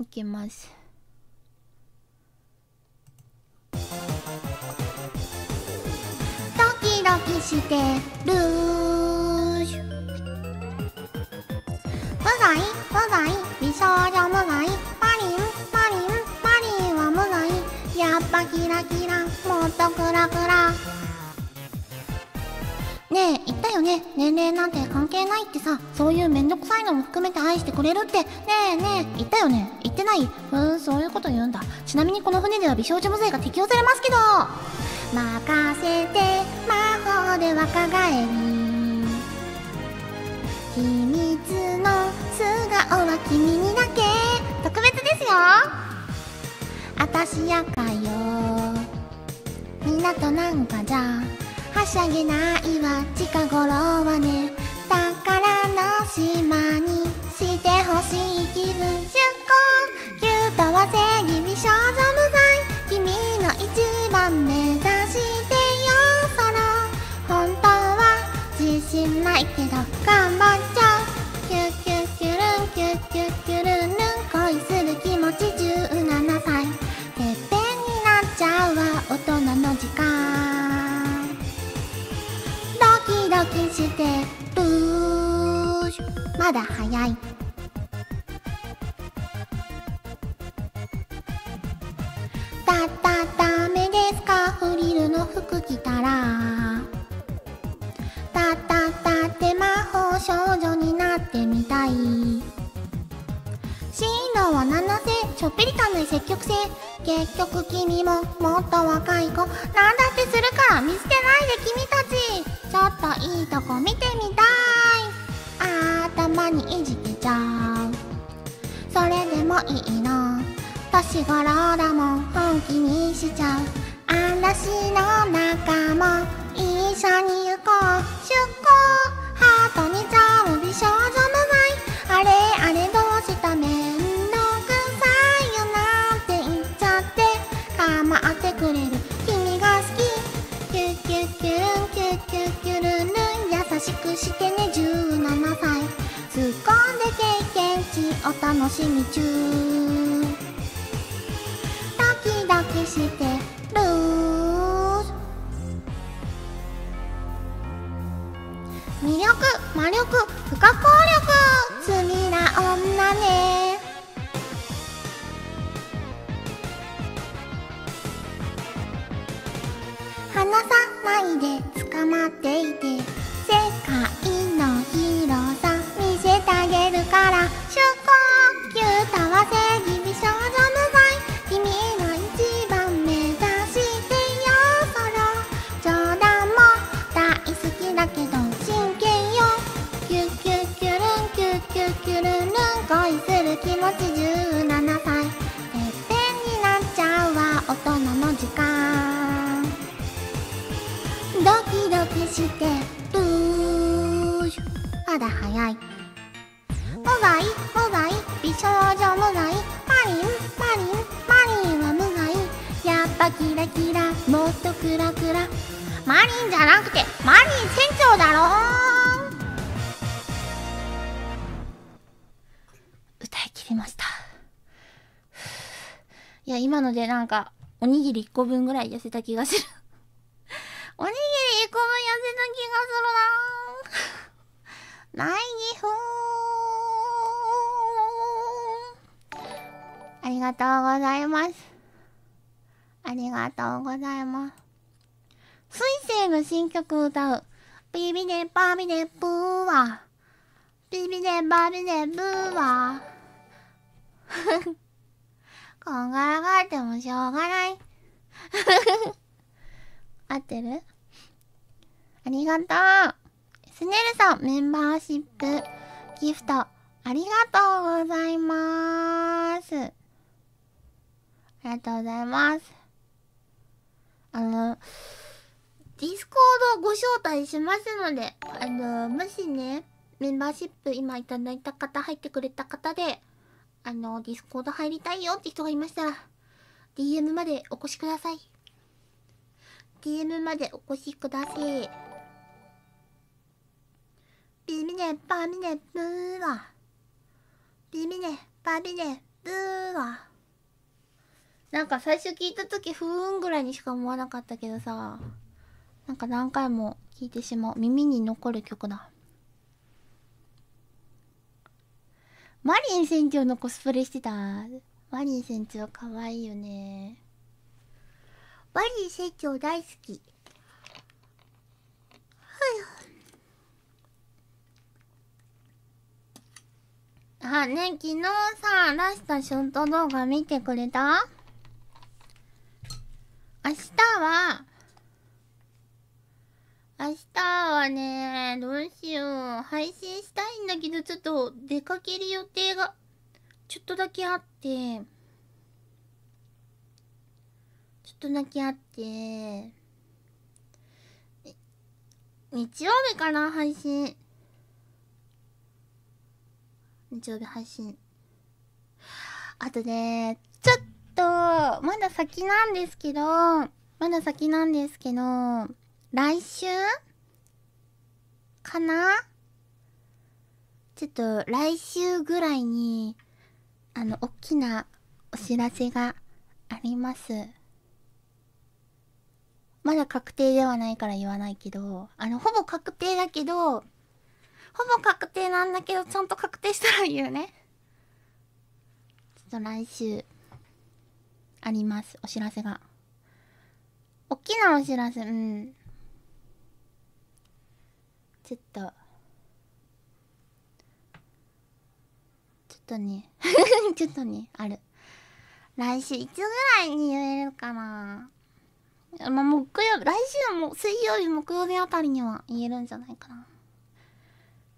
きますドキドキしてる無罪無罪美少女無罪パリンパリンパリンは無罪やっぱキラキラもっとクラクラねえ言ったよね年齢なんて関係ないってさそういうめんどくさいのも含めて愛してくれるってねえねえ言ったよね言ってないうんそういうこと言うんだちなみにこの船では美少女無罪が適用されますけど任せて魔法で若返り秘密の素顔は君にだけ特別ですよあたしやかよ港なんかじゃはしゃげないわ近頃はね宝の島にしてほしい気分出航ートは正義に少女無罪君の一番目指してよそろ本当は自信ないけど頑張っちゃうキュキュキュルンキュキュキュルン恋する気持ち17歳てっぺんになっちゃうわ大人の時間ドキしてるまだ早いだだダメですかフリルの服着たらだだだって魔法少女になってみたいシーンロは何なちょっぴりたん積極性結局君ももっと若い子なんだってするから見捨てないで君たちちょっといいとこ見てみたい頭にいじけちゃうそれでもいいの年頃だもん本気にしちゃう嵐の楽しみ中り1個分ぐらい痩せた気がする おにぎり1個分痩せた気がするなない。日ふありがとうございますありがとうございます水星の新曲歌うビビデバビデブーー。ビビデバビデブーはこんがらがってもしょうがない。合ってるありがとうスネルさんメンバーシップギフトありがとうございますありがとうございますあのディスコードご招待しますのであのもしねメンバーシップ今いただいた方入ってくれた方であのディスコード入りたいよって人がいましたら DM までお越しください DM までお越しくださいビミネバミネブーはビミネバミネブーはなんか最初聞いた時ふーんぐらいにしか思わなかったけどさなんか何回も聴いてしまう耳に残る曲だマリン船長のコスプレしてたバリー船長かわいいよねバリー船長大好きはいあね昨日さ出したショート動画見てくれた明日は明日はねどうしよう配信したいんだけどちょっと出かける予定がちょっとだけあってちょっとだけあって日曜日かな配信日曜日配信あとねちょっとまだ先なんですけどまだ先なんですけど来週かなちょっと来週ぐらいにあの大きなお知らせがありますまだ確定ではないから言わないけどあのほぼ確定だけどほぼ確定なんだけどちゃんと確定したら言うねちょっと来週ありますお知らせが大きなお知らせうんちょっととねちょっとね ある来週いつぐらいに言えるかなまあ、木曜日来週も水曜日木曜日あたりには言えるんじゃないかな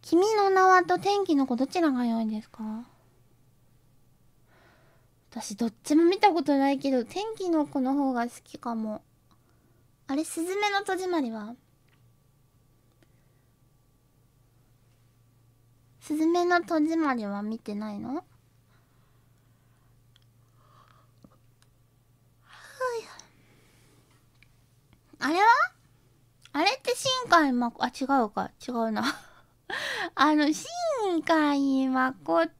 君の名はと天気の子どちらが良いですか私どっちも見たことないけど天気の子の方が好きかもあれ「すずめの戸締まりはすの戸締まりは見てないのあれはあれって新海まあ違うか違うな あの新海誠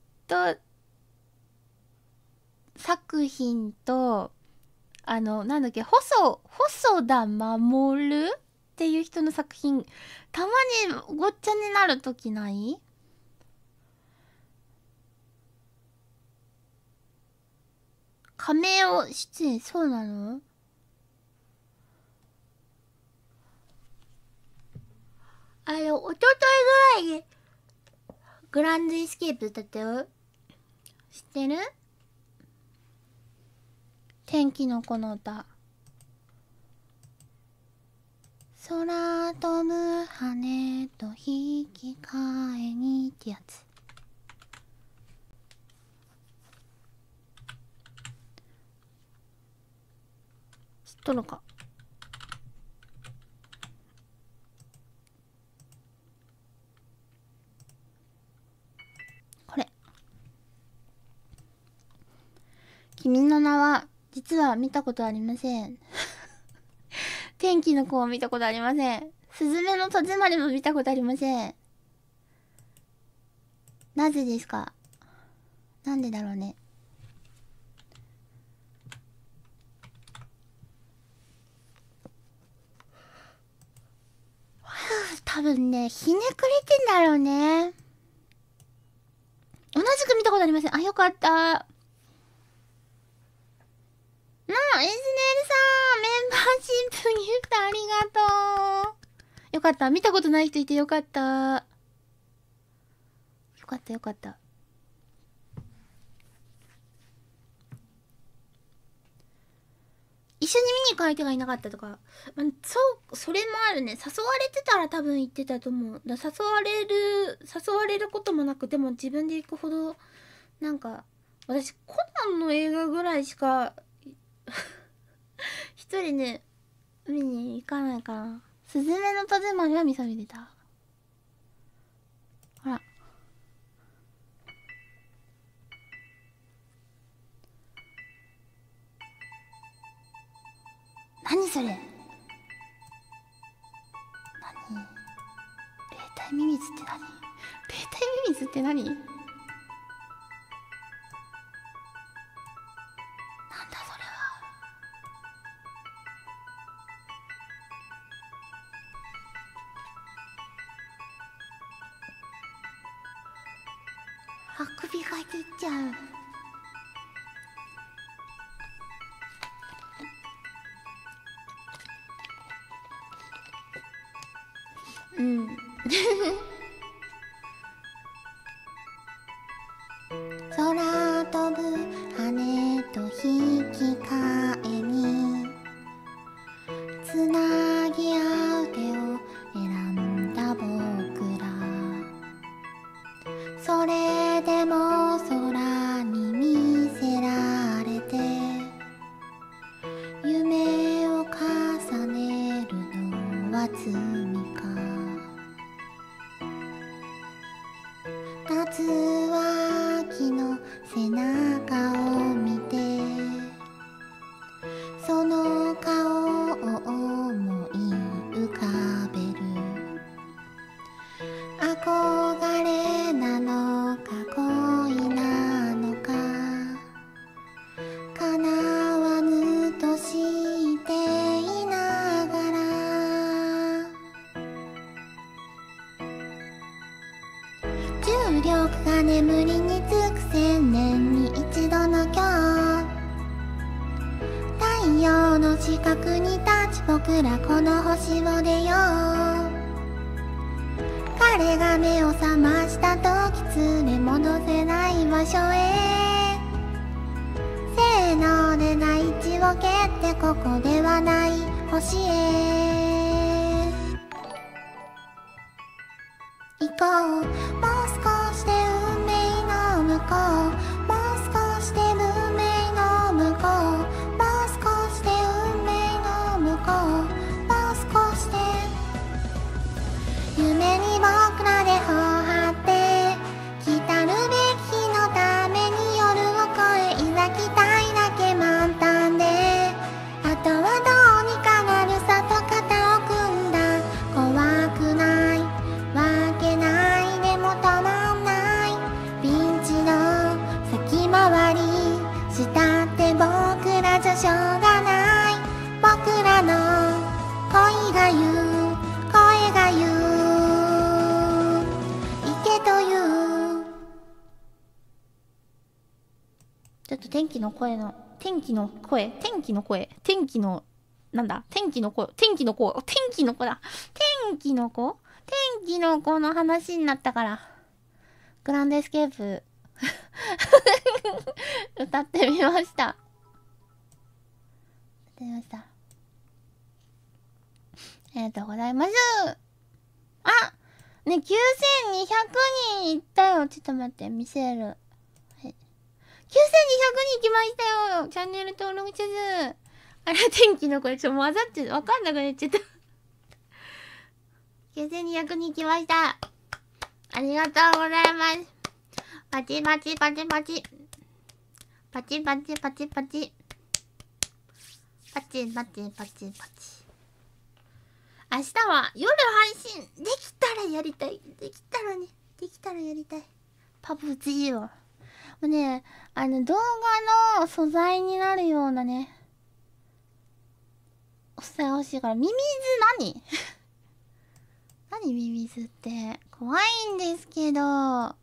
作品とあのなんだっけ細細田守っていう人の作品たまにごっちゃになる時ない仮面を出演そうなのあれ、おとといぐらいに、グランドエスケープ歌ったよ。知ってる天気の子の歌。空飛ぶ羽と引き換えにってやつ。とのかこれ君の名は実は見たことありません 天気の子を見たことありませんスズメの戸締まりも見たことありませんなぜですかなんでだろうね多分ねひねくれてんだろうね同じく見たことありませんあよかったなあエンジルさんメンバーシップギフトありがとうよかった見たことない人いてよかったよかったよかった一緒に見に行く相手がいなかったとか、まあ、そうそれもあるね誘われてたら多分行ってたと思うだ誘われる誘われることもなくでも自分で行くほどなんか私コナンの映画ぐらいしか 一人で、ね、見に行かないから「すずめの戸締まり」はみそ見てた何それ何霊体ミミズって何霊体ミミズって何なんだそれはあくびが出ちゃううん声の、天気の声、天気の声、天気の、なんだ、天気の声、天気の声、天気の子だ。天気の子天気の子の話になったから、グランドエスケープ 歌ってみました。歌ってみました。ありがとうございます。あね、9200人いったよ。ちょっと待って、見せる。9200人行きましたよチャンネル登録者数あら天気の声ちょ混ざって、わかんなくなっちゃった9200人行きましたありがとうございますパチパチパチパチパチパチパチパチパチパチパチパチ明日は夜配信できたらやりたいできたらねできたらやりたいパブ自由ね、あの、動画の素材になるようなね、お素材欲しいから、ミミズ何 何ミミズって。怖いんですけど。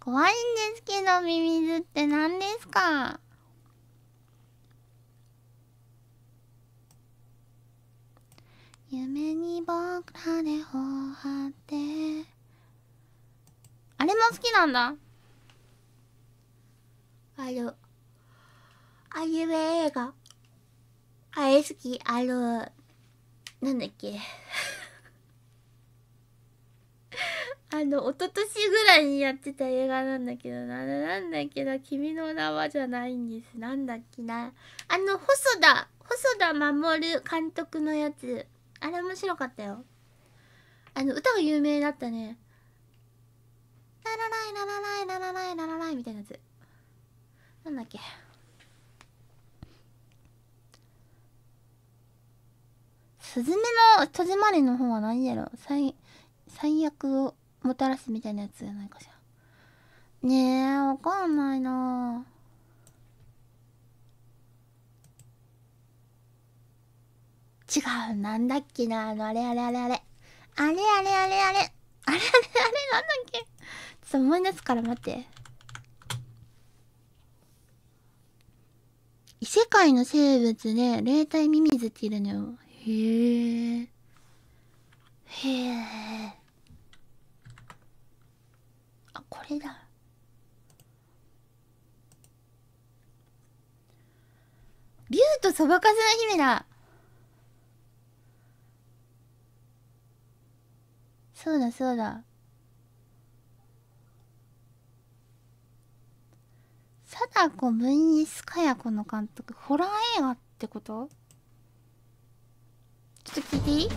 怖いんですけど、ミミズって何ですか夢に僕らで放ってあれも好きなんだあるアニメ映画あれ好きあのなんだっけ あの一昨年ぐらいにやってた映画なんだけどななんだっけな君の名はじゃないんですなんだっけなあの細田細田守監督のやつあれ面白かったよあの歌が有名だったねララライララライララライララライみたいなやつなんだっけスズメの戸締まりの方は何やろ最最悪をもたらすみたいなやつじゃないかしらねえわかんないな違うなんだっけなあのあれあれあれあれあれあれあれあれあれあれあれなんだっけそう思い出すから待って異世界の生物で霊体ミミズっているのよへえへえあこれだ竜とそばかすの姫だそうだそうだ貞子ム s ニスカヤコの監督ホラー映画ってことちょっと聞いていい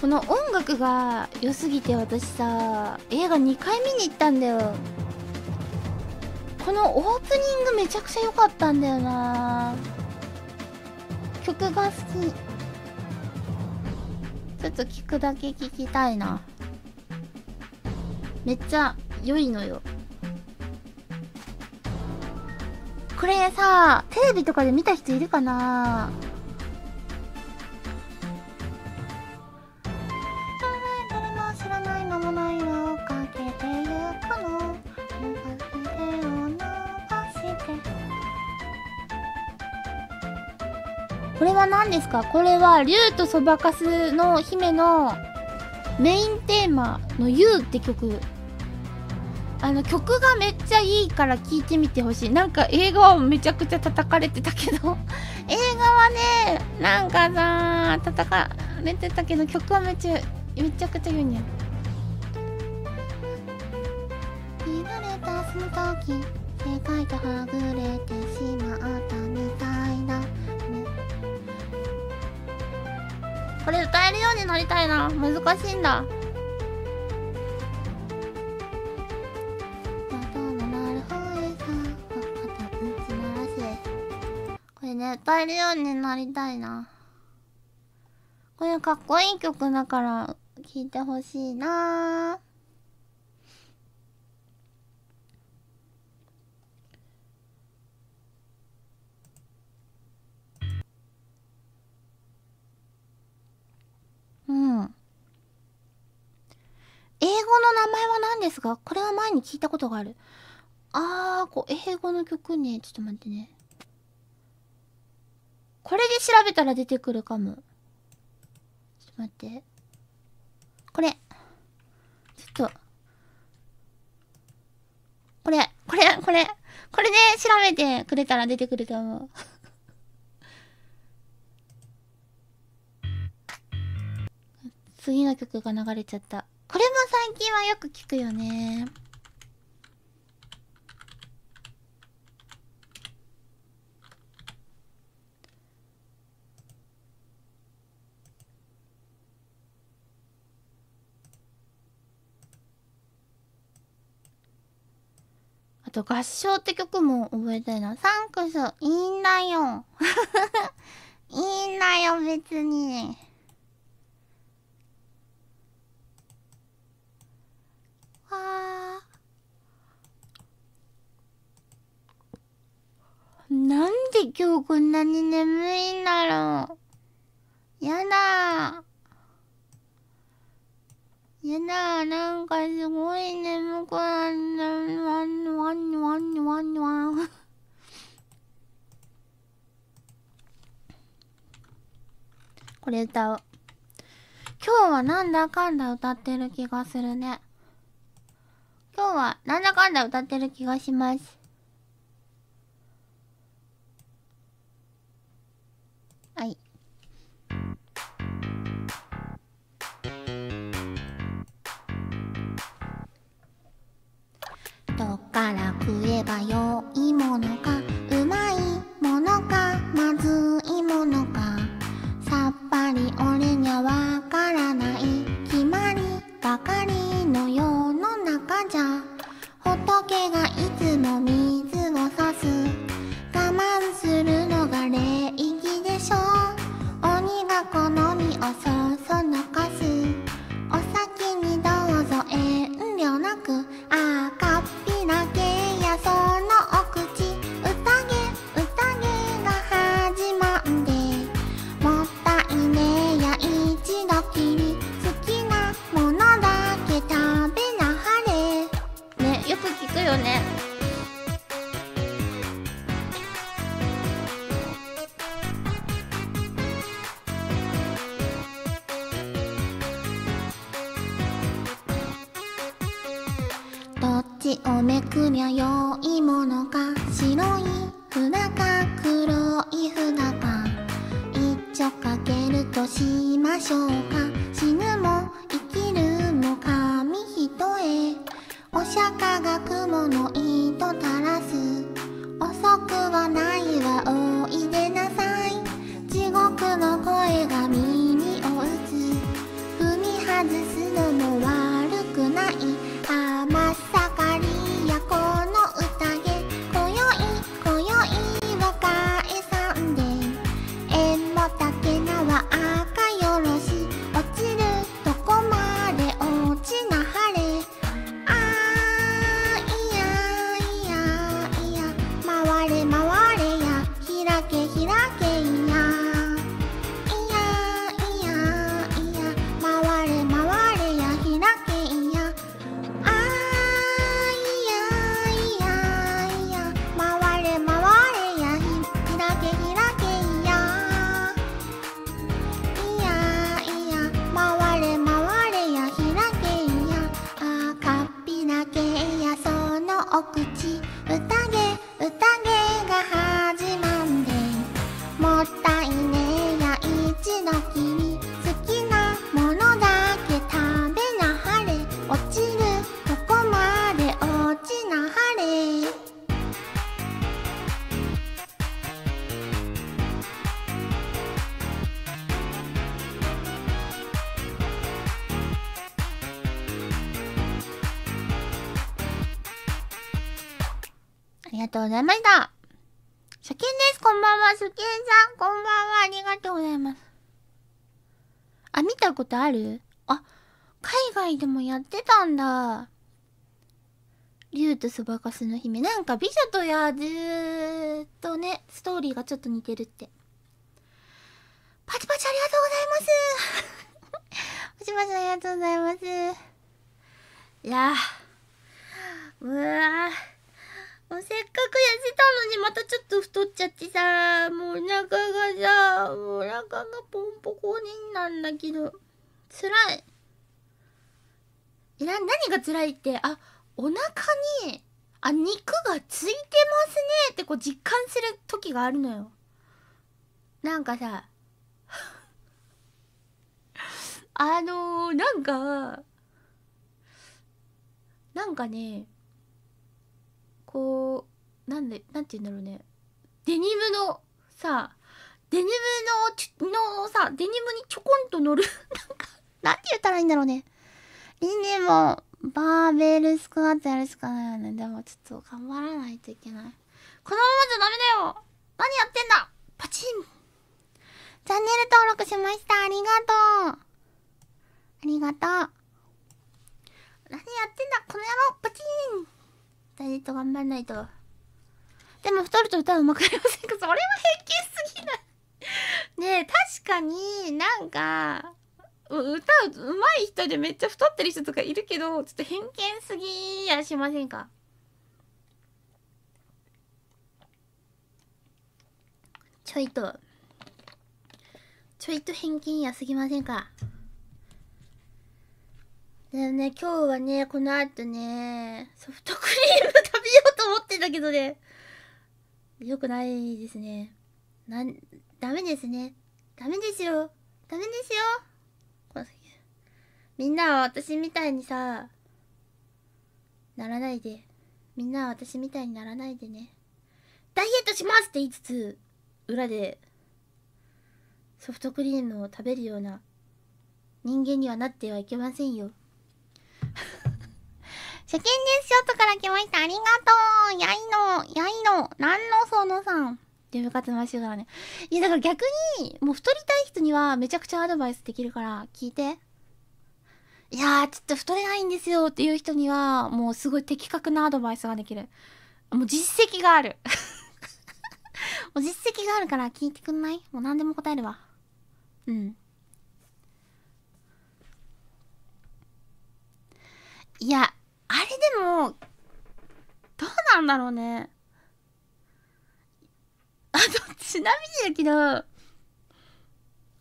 この音楽が良すぎて私さ映画2回見に行ったんだよこのオープニングめちゃくちゃ良かったんだよな曲が好きちょっと聞くだけ聞きたいなめっちゃ良いのよこれさテレビとかで見た人いるかなこれは何ですかこれは竜とそばかすの姫のメインテーマの「YOU」って曲あの曲がめっちゃいいから聴いてみてほしいなんか映画はめちゃくちゃ叩かれてたけど映画 はねなんかさ叩かれてたけど曲はめちゃめちゃくちゃ言うねん言われた世界とはぐれてしまったみたいこれ歌えるようになりたいな難しいんだね、歌えるようになりたいな。こういうかっこいい曲だから聴いてほしいなうん。英語の名前は何ですかこれは前に聞いたことがある。あー、こう、英語の曲ね。ちょっと待ってね。これで調べたら出てくるかも。ちょっと待って。これ。ちょっと。これ、これ、これ。これで調べてくれたら出てくると思う。次の曲が流れちゃった。これも最近はよく聞くよね。と合唱って曲も覚えたいな。サンクス、いいんだよ。いいんだよ、別に。わー。なんで今日こんなに眠いんだろう。やだー。やだ、なんかすごい眠くなる。わんわんわんわんわん。これ歌う。今日はなんだかんだ歌ってる気がするね。今日はなんだかんだ歌ってる気がします。から食えば良いものかうまいものかまずいものかさっぱり俺にゃわからない決まりばかりの世の中じゃ仏がいつも水をさす我慢するのが礼儀でしょ鬼が好みをそそのかすお先にどうぞ遠慮なくああなけやそのくりゃ良いものか白い船か黒い船か一丁かけるとしましょうか死ぬも生きるも紙一重お釈迦が雲の糸垂らす遅くはないわおいでなさい地獄の声が見ございました。初見です。こんばんは。初見さん。こんばんは。ありがとうございます。あ、見たことあるあ、海外でもやってたんだ。竜とそばかすの姫。なんか美女と野獣とね、ストーリーがちょっと似てるって。パチパチありがとうございます。パチパチありがとうございます。いやうわもうせっかく痩せたのにまたちょっと太っちゃってさ、もうお腹がさ、お腹がポンポコリンなんだけど、辛い。え、な、何が辛いって、あ、お腹に、あ、肉がついてますねってこう実感する時があるのよ。なんかさ、あのー、なんか、なんかね、こうなんでなんて言うんだろうねデニムのさデニムののさデニムにちょこんと乗る なんかなんて言ったらいいんだろうねリネもバーベルスクワットやるしかないよねでもちょっと頑張らないといけないこのままじゃダメだよ何やってんだパチンチャンネル登録しましたありがとうありがとう何やってんだこの野郎パチンダイエット頑張らないとでも太ると歌うまくなりませんか それは偏見すぎないねえ確かになんか歌ううまい人でめっちゃ太ってる人とかいるけどちょっと偏見すぎやしませんかちょいとちょいと偏見やすぎませんかだよね、今日はね、この後ね、ソフトクリーム食べようと思ってたけどね。よくないですね。なん、ダメですね。ダメですよ。ダメですよ。みんなは私みたいにさ、ならないで。みんなは私みたいにならないでね。ダイエットしますって言いつつ、裏で、ソフトクリームを食べるような人間にはなってはいけませんよ。初見です。ショートから来ました。ありがとう。やいの、やいの、なんのそのさん。で、部活の話からね。いや、だから逆に、もう太りたい人にはめちゃくちゃアドバイスできるから、聞いて。いやー、ちょっと太れないんですよっていう人には、もうすごい的確なアドバイスができる。もう実績がある。もう実績があるから聞いてくんないもう何でも答えるわ。うん。いや、あれでもどうなんだろうねあとちなみにだけど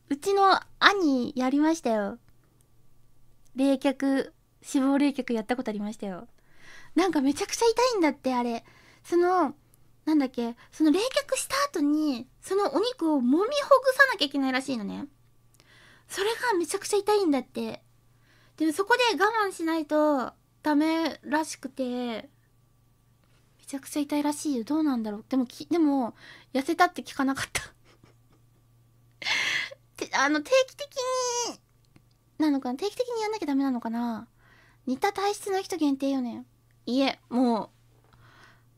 うちの兄やりましたよ冷却死亡冷却やったことありましたよなんかめちゃくちゃ痛いんだってあれそのなんだっけその冷却した後にそのお肉を揉みほぐさなきゃいけないらしいのねそれがめちゃくちゃ痛いんだってでもそこで我慢しないとダメらしくてめちゃくちゃ痛いらしいよどうなんだろうでもきでも痩せたって聞かなかった てあの定期的になのかな定期的にやんなきゃダメなのかな似た体質の人限定よねいえも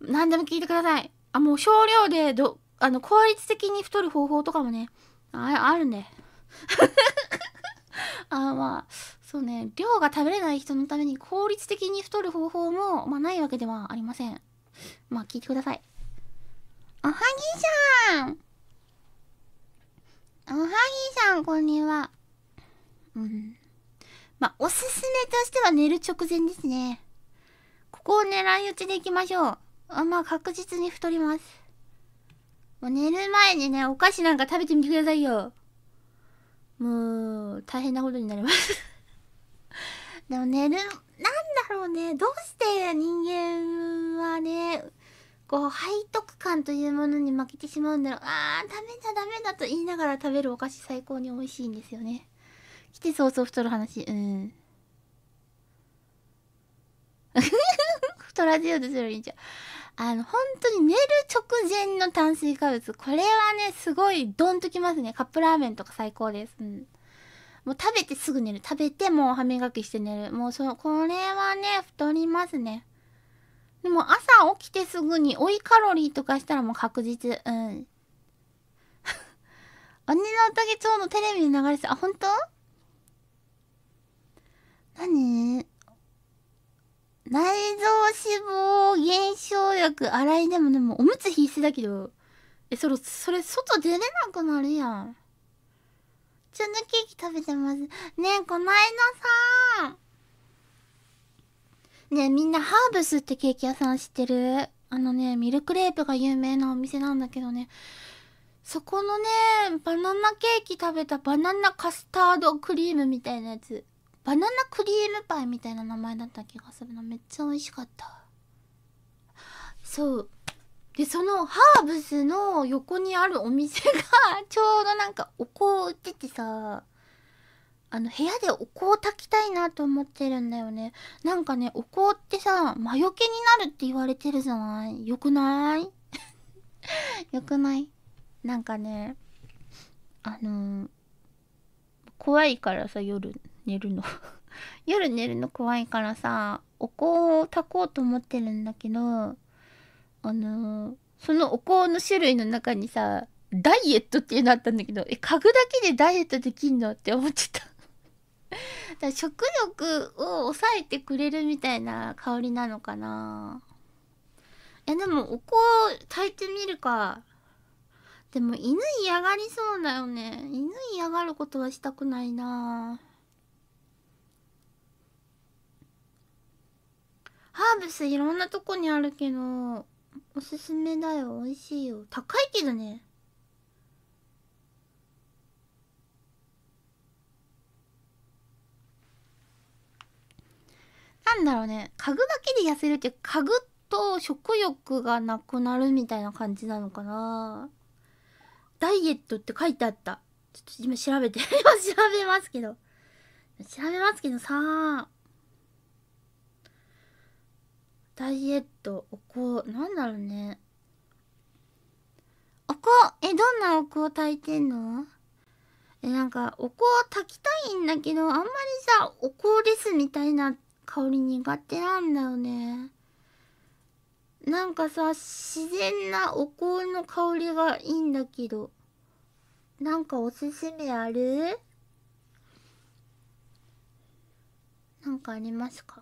う何でも聞いてくださいあもう少量でどあの効率的に太る方法とかもねああるんで あまあそうね量が食べれない人のために効率的に太る方法も、まあ、ないわけではありませんまあ聞いてくださいおはぎさんおはぎさんこんにちはうんまあおすすめとしては寝る直前ですねここを狙い撃ちでいきましょうあまあ確実に太りますもう寝る前にねお菓子なんか食べてみてくださいよもう大変なことになりますでも寝るなんだろうねどうして人間はねこう背徳感というものに負けてしまうんだろうああ、ダメだダメだと言いながら食べるお菓子最高に美味しいんですよね来て早々太る話うん 太らせようとするいんちゃあの本当に寝る直前の炭水化物これはねすごいドンときますねカップラーメンとか最高ですうんもう食べてすぐ寝る。食べてもう歯磨きして寝る。もうそ、これはね、太りますね。でも朝起きてすぐに追いカロリーとかしたらもう確実。うん。鬼のおちげ蝶のテレビで流れてた。あ、ほんと何内臓脂肪減少薬洗いでもでもおむつ必須だけど。え、それ、それ外出れなくなるやん。チョのケーキ食べてます。ねえ、こいださねえ、みんなハーブスってケーキ屋さん知ってるあのね、ミルクレープが有名なお店なんだけどね。そこのね、バナナケーキ食べたバナナカスタードクリームみたいなやつ。バナナクリームパイみたいな名前だった気がするの。めっちゃ美味しかった。そう。でそのハーブスの横にあるお店が ちょうどなんかお香売っててさあの部屋でお香を炊きたいなと思ってるんだよねなんかねお香ってさ魔除けになるって言われてるじゃないよくない よくないなんかねあのー、怖いからさ夜寝るの 夜寝るの怖いからさお香を炊こうと思ってるんだけどあのー、そのお香の種類の中にさ、ダイエットっていうのあったんだけど、え、嗅ぐだけでダイエットできんのって思っちゃった だ食欲を抑えてくれるみたいな香りなのかなやでもお香炊いてみるか。でも犬嫌がりそうだよね。犬嫌がることはしたくないなハーブスいろんなとこにあるけど、おすすめだよ美味しいよ高いけどねなんだろうね家具だけで痩せるって家具と食欲がなくなるみたいな感じなのかなダイエットって書いてあったちょっと今調べて 今調べますけど調べますけどさダイエット、お香、なんだろうね。お香、え、どんなお香炊いてんのえ、なんか、お香炊きたいんだけど、あんまりさ、お香ですみたいな香り苦手なんだよね。なんかさ、自然なお香の香りがいいんだけど、なんかおすすめあるなんかありますか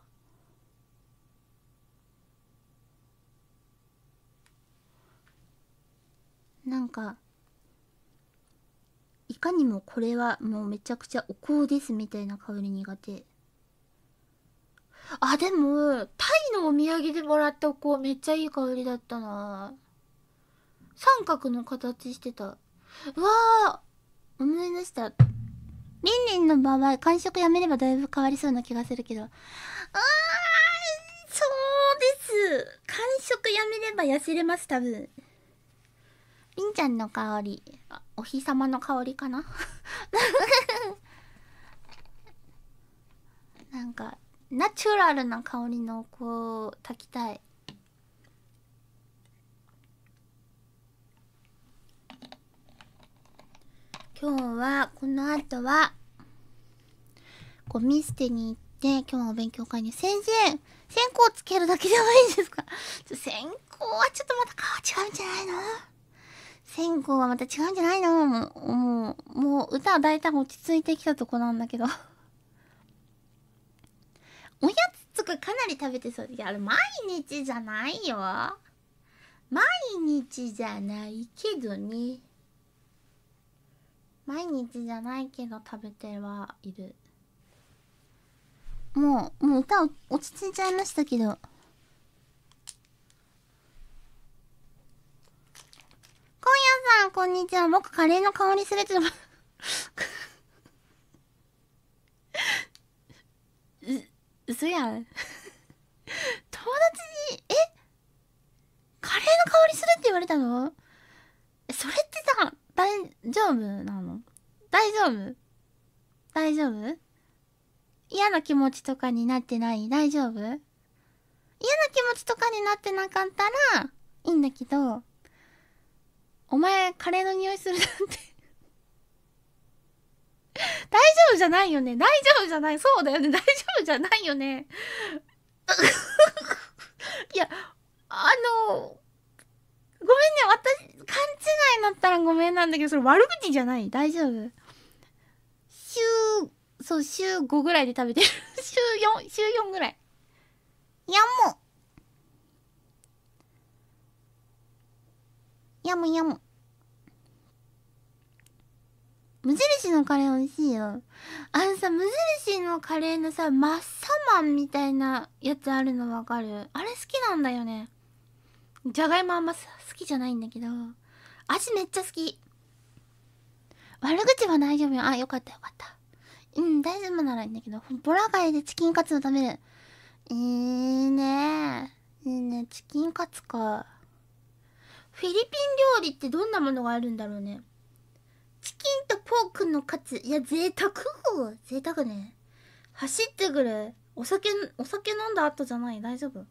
なんかいかにもこれはもうめちゃくちゃお香ですみたいな香り苦手あでもタイのお土産でもらったお香めっちゃいい香りだったな三角の形してたわあ思い出したリンリンの場合感触やめればだいぶ変わりそうな気がするけどあーそうです感触やめれば痩せれます多分りんちゃんの香りあお日様の香りかな なんかナチュラルな香りのこう炊きたい今日はこの後はゴミ捨てに行って今日のお勉強会に先生線香つけるだけでもいいですか線香はちょっとまた顔違うんじゃないの線香はまた違うんじゃないのもう、もう、もう歌大体落ち着いてきたとこなんだけどおやつとかかなり食べてそう。いや、あれ毎日じゃないよ。毎日じゃないけどね。毎日じゃないけど食べてはいる。もう、もう歌落ち着いちゃいましたけど。今夜さん、こんにちは。僕、カレーの香りするちょっと、う、嘘やん。友達に、えカレーの香りするって言われたのそれってさ、大丈夫なの大丈夫大丈夫嫌な気持ちとかになってない大丈夫嫌な気持ちとかになってなかったら、いいんだけど、お前、カレーの匂いするなんて 大丈夫じゃないよね。大丈夫じゃない。そうだよね。大丈夫じゃないよね。いや、あの、ごめんね。私、勘違いになったらごめんなんだけど、それ悪口じゃない。大丈夫。週、そう、週5ぐらいで食べてる。週4、週4ぐらい。いや、もう。やむやむ。無印のカレー美味しいよ。あのさ、無印のカレーのさ、マッサマンみたいなやつあるのわかるあれ好きなんだよね。じゃがいもあんま好きじゃないんだけど、味めっちゃ好き。悪口は大丈夫よ。あ、よかったよかった。うん、大丈夫ならいいんだけど、ボラガイでチキンカツを食べる。いいねいいねチキンカツか。フィリピン料理ってどんなものがあるんだろうねチキンとポークのカツいや贅沢贅沢ね走ってくるお酒お酒飲んだ後じゃない大丈夫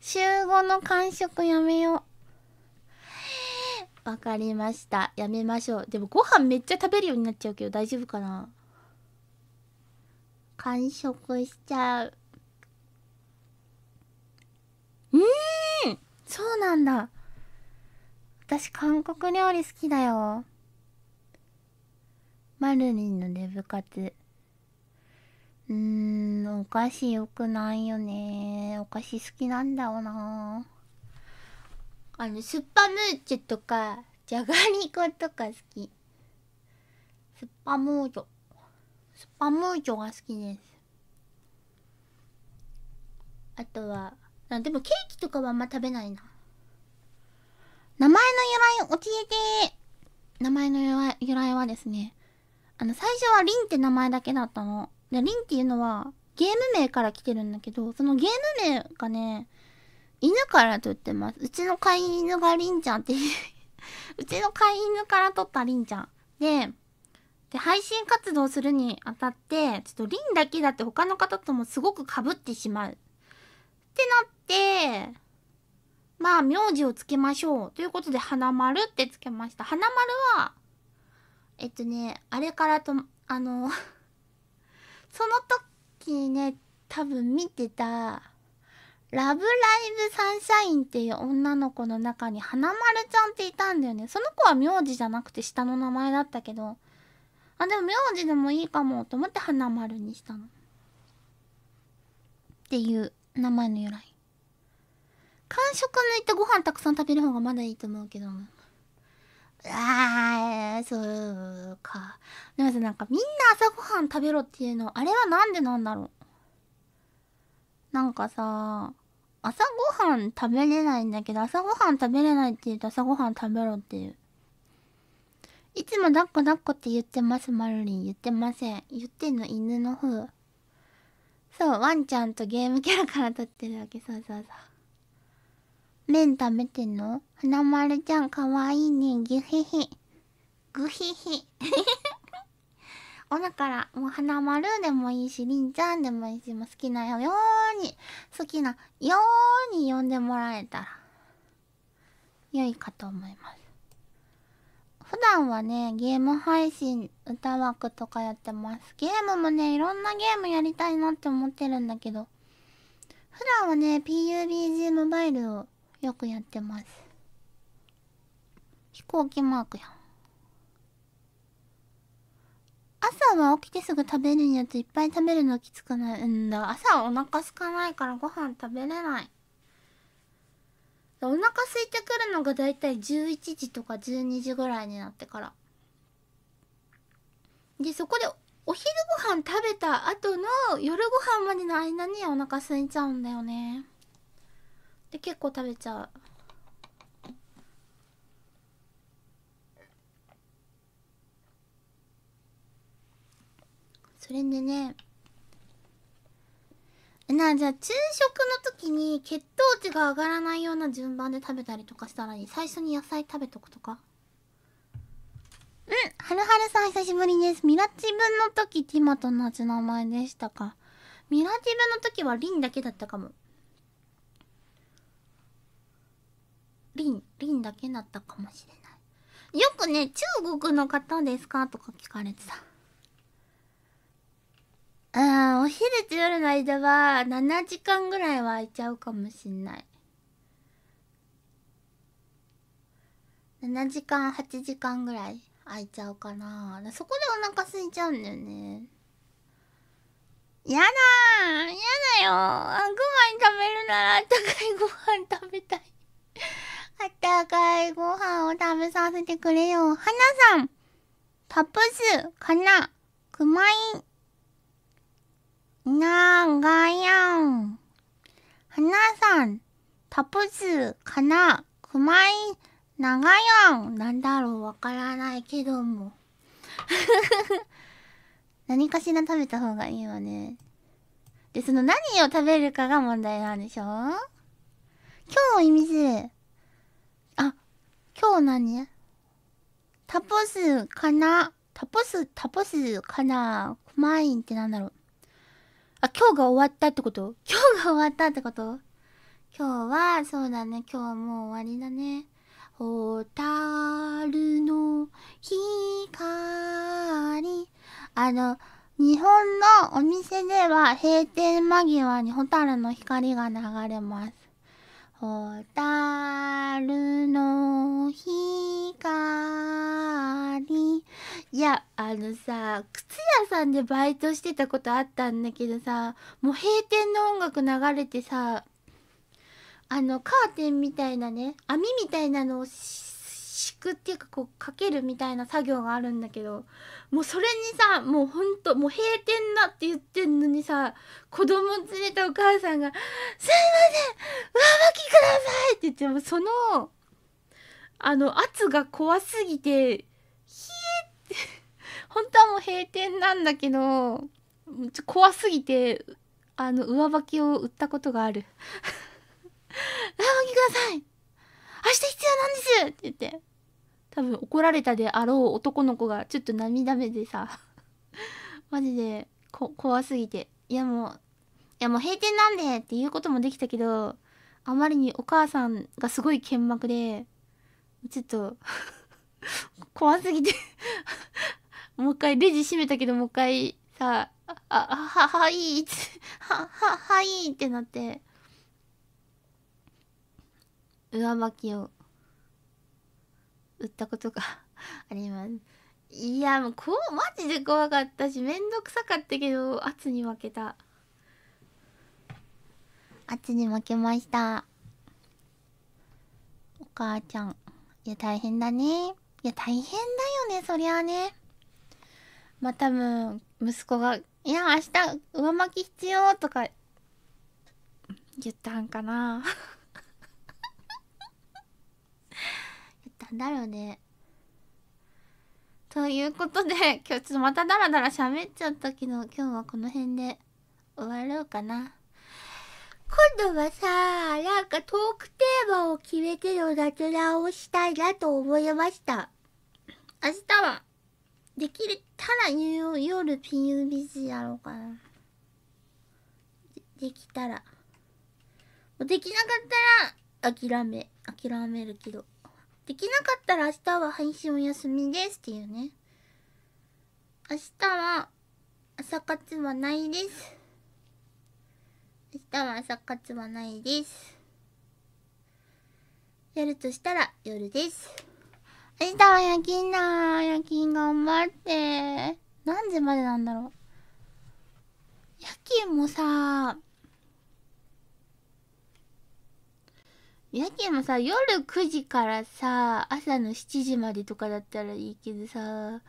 週5の完食やめようわかりましたやめましょうでもご飯めっちゃ食べるようになっちゃうけど大丈夫かな完食しちゃううんそうなんだ私韓国料理好きだよマルリンのデブカツうーんお菓子よくないよねお菓子好きなんだろうなあのスッパムーチュとかじゃがりことか好きスッパムーチョスッパムーチョが好きですあとはあでもケーキとかはあんま食べないな名前の由来教えて名前の由来由来はですね、あの、最初はリンって名前だけだったの。で、リンっていうのはゲーム名から来てるんだけど、そのゲーム名がね、犬から取ってます。うちの飼い犬がリンちゃんっていう うちの飼い犬から取ったリンちゃん。で、で、配信活動するにあたって、ちょっとリンだけだって他の方ともすごく被ってしまう。ってなって、まあ、名字をつけましょう。ということで、花丸ってつけました。花丸は、えっとね、あれからと、あのその時ね、多分見てた、ラブライブサンシャインっていう女の子の中に花丸ちゃんっていたんだよね。その子は名字じゃなくて下の名前だったけど、あ、でも名字でもいいかもと思って花丸にしたの。っていう名前の由来。完食抜いてご飯たくさん食べる方がまだいいと思うけどああーそうかでもさなんかみんな朝ごはん食べろっていうのあれはなんでなんだろうなんかさ朝ごはん食べれないんだけど朝ごはん食べれないって言うと朝ごはん食べろっていういつも抱っこ抱っこって言ってますマルリン言ってません言ってんの犬の風そうワンちゃんとゲームキャラから撮ってるわけそうそうそう麺食べてんの花丸ちゃんかわいいね。ぎゅひひ。ぐひひ。おだから、もう花丸でもいいし、りんちゃんでもいいし、もう好きなように、好きなように呼んでもらえたら、良いかと思います。普段はね、ゲーム配信、歌枠とかやってます。ゲームもね、いろんなゲームやりたいなって思ってるんだけど、普段はね、PUBG モバイルをよくやってます飛行機マークやん朝は起きてすぐ食べるんやついっぱい食べるのきつくないんだ朝お腹空かないからご飯食べれないお腹空いてくるのがだいたい11時とか12時ぐらいになってからでそこでお昼ご飯食べた後の夜ご飯までの間にお腹空いちゃうんだよねで結構食べちゃうそれでねなじゃあ昼食の時に血糖値が上がらないような順番で食べたりとかしたらいい最初に野菜食べとくとかうんはるはるさん久しぶりですミラチブの時ティマと同じ名前でしたかミラチブの時はリンだけだったかもリンリンだけだったかもしれないよくね中国の方ですかとか聞かれてたうんお昼と夜の間は7時間ぐらいは空いちゃうかもしんない7時間8時間ぐらい空いちゃうかなそこでお腹空いちゃうんだよねやだーやだよ白米食べるならあったかいご飯食べたいあったかいご飯を食べさせてくれよ。はなさん。タプス、かな、くまい。なーがやん。はなさん、タプス、かな、くまい、ながやん。なんだろう、わからないけども。何かしら食べた方がいいわね。で、その何を食べるかが問題なんでしょ今日い意味する。今日何タポスかなタポス、タポスかなコマインってなんだろう。あ、今日が終わったってこと今日が終わったってこと今日は、そうだね。今日はもう終わりだね。ホタルの光。あの、日本のお店では閉店間際にホタルの光が流れます。ほたるの光いやあのさ靴屋さんでバイトしてたことあったんだけどさもう閉店の音楽流れてさあのカーテンみたいなね網みたいなのをし敷くっていうかこうかけるみたいな作業があるんだけどもうそれにさもうほんともう閉店だって言ってんのにさ子供連れたお母さんが「すいません上履きください!」って言ってもそのあの圧が怖すぎて「ひえ!」って本当はもう閉店なんだけどちょ怖すぎてあの上履きを売ったことがある。上履きください日必要なんですって言って、多分怒られたであろう男の子がちょっと涙目でさ、マジでこ怖すぎて、いやもう、いやもう閉店なんでっていうこともできたけど、あまりにお母さんがすごい剣幕で、ちょっと 怖すぎて もう一回レジ閉めたけどもう一回さ、あ、あは、はい、いは、は、はいってなって、上巻きを売ったことが ありますいやもうこうマジで怖かったしめんどくさかったけど圧に負けた圧に負けましたお母ちゃんいや大変だねいや大変だよねそりゃねまあ多分息子が「いや明日上巻き必要」とか言ったんかな なんだろうねということで 今日ちょっとまたダラダラ喋っちゃったけど今日はこの辺で終わろうかな今度はさなんかトークテーマを決めての脱談をしたいなと思いました明日はできたら夜 PUBG やろうかなできたらできなかったら諦め諦めるけどできなかったら明日は配信お休みですっていうね。明日は朝活はないです。明日は朝活はないです。やるとしたら夜です。明日は夜勤だ夜勤頑張って。何時までなんだろう。夜勤もさ、夜勤もさ夜9時からさ朝の7時までとかだったらいいけどさ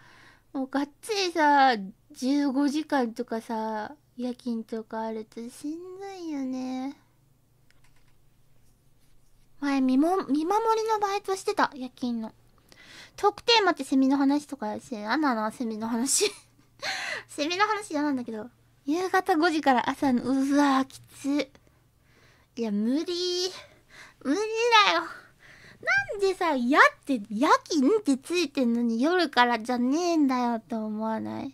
もうがっつりさ15時間とかさ夜勤とかあるとしんどいよね前見も見守りのバイトしてた夜勤の特定待ってセミの話とかやしあななセミの話 セミの話嫌なんだけど夕方5時から朝のうわきついや無理無理だよ。なんでさ、やって、夜勤ってついてんのに夜からじゃねえんだよって思わない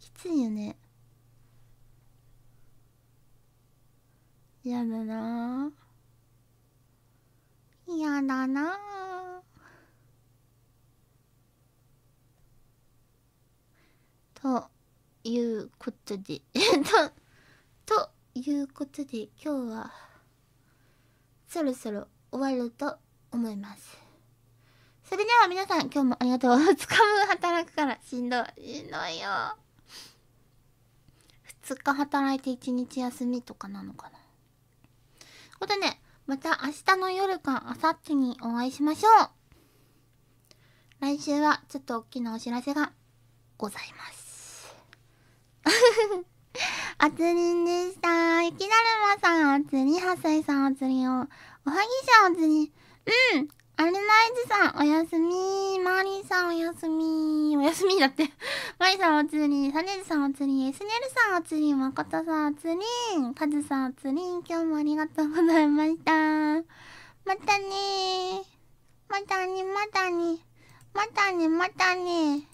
きついよね。嫌だな嫌だなということでえっ と、ということで今日はそろそろ終わると思いますそれでは皆さん今日もありがとう2日分働くからしんどいしんどいよ2日働いて1日休みとかなのかなほんとねまた明日の夜かあさってにお会いしましょう来週はちょっと大きなお知らせがございます お つりんでした。雪だるまさん、おつり。はすいさん、おつりを。おはぎさん、おつり。うん。アルナイズさん、おやすみ。マーリーさん、おやすみ。おやすみだって。マリさん、おつり。サネズさん、おつり。エスネルさん、おつり。マコトさん、おつり。カズさん、おつり。今日もありがとうございました。またねまたね、またね。またね、またね。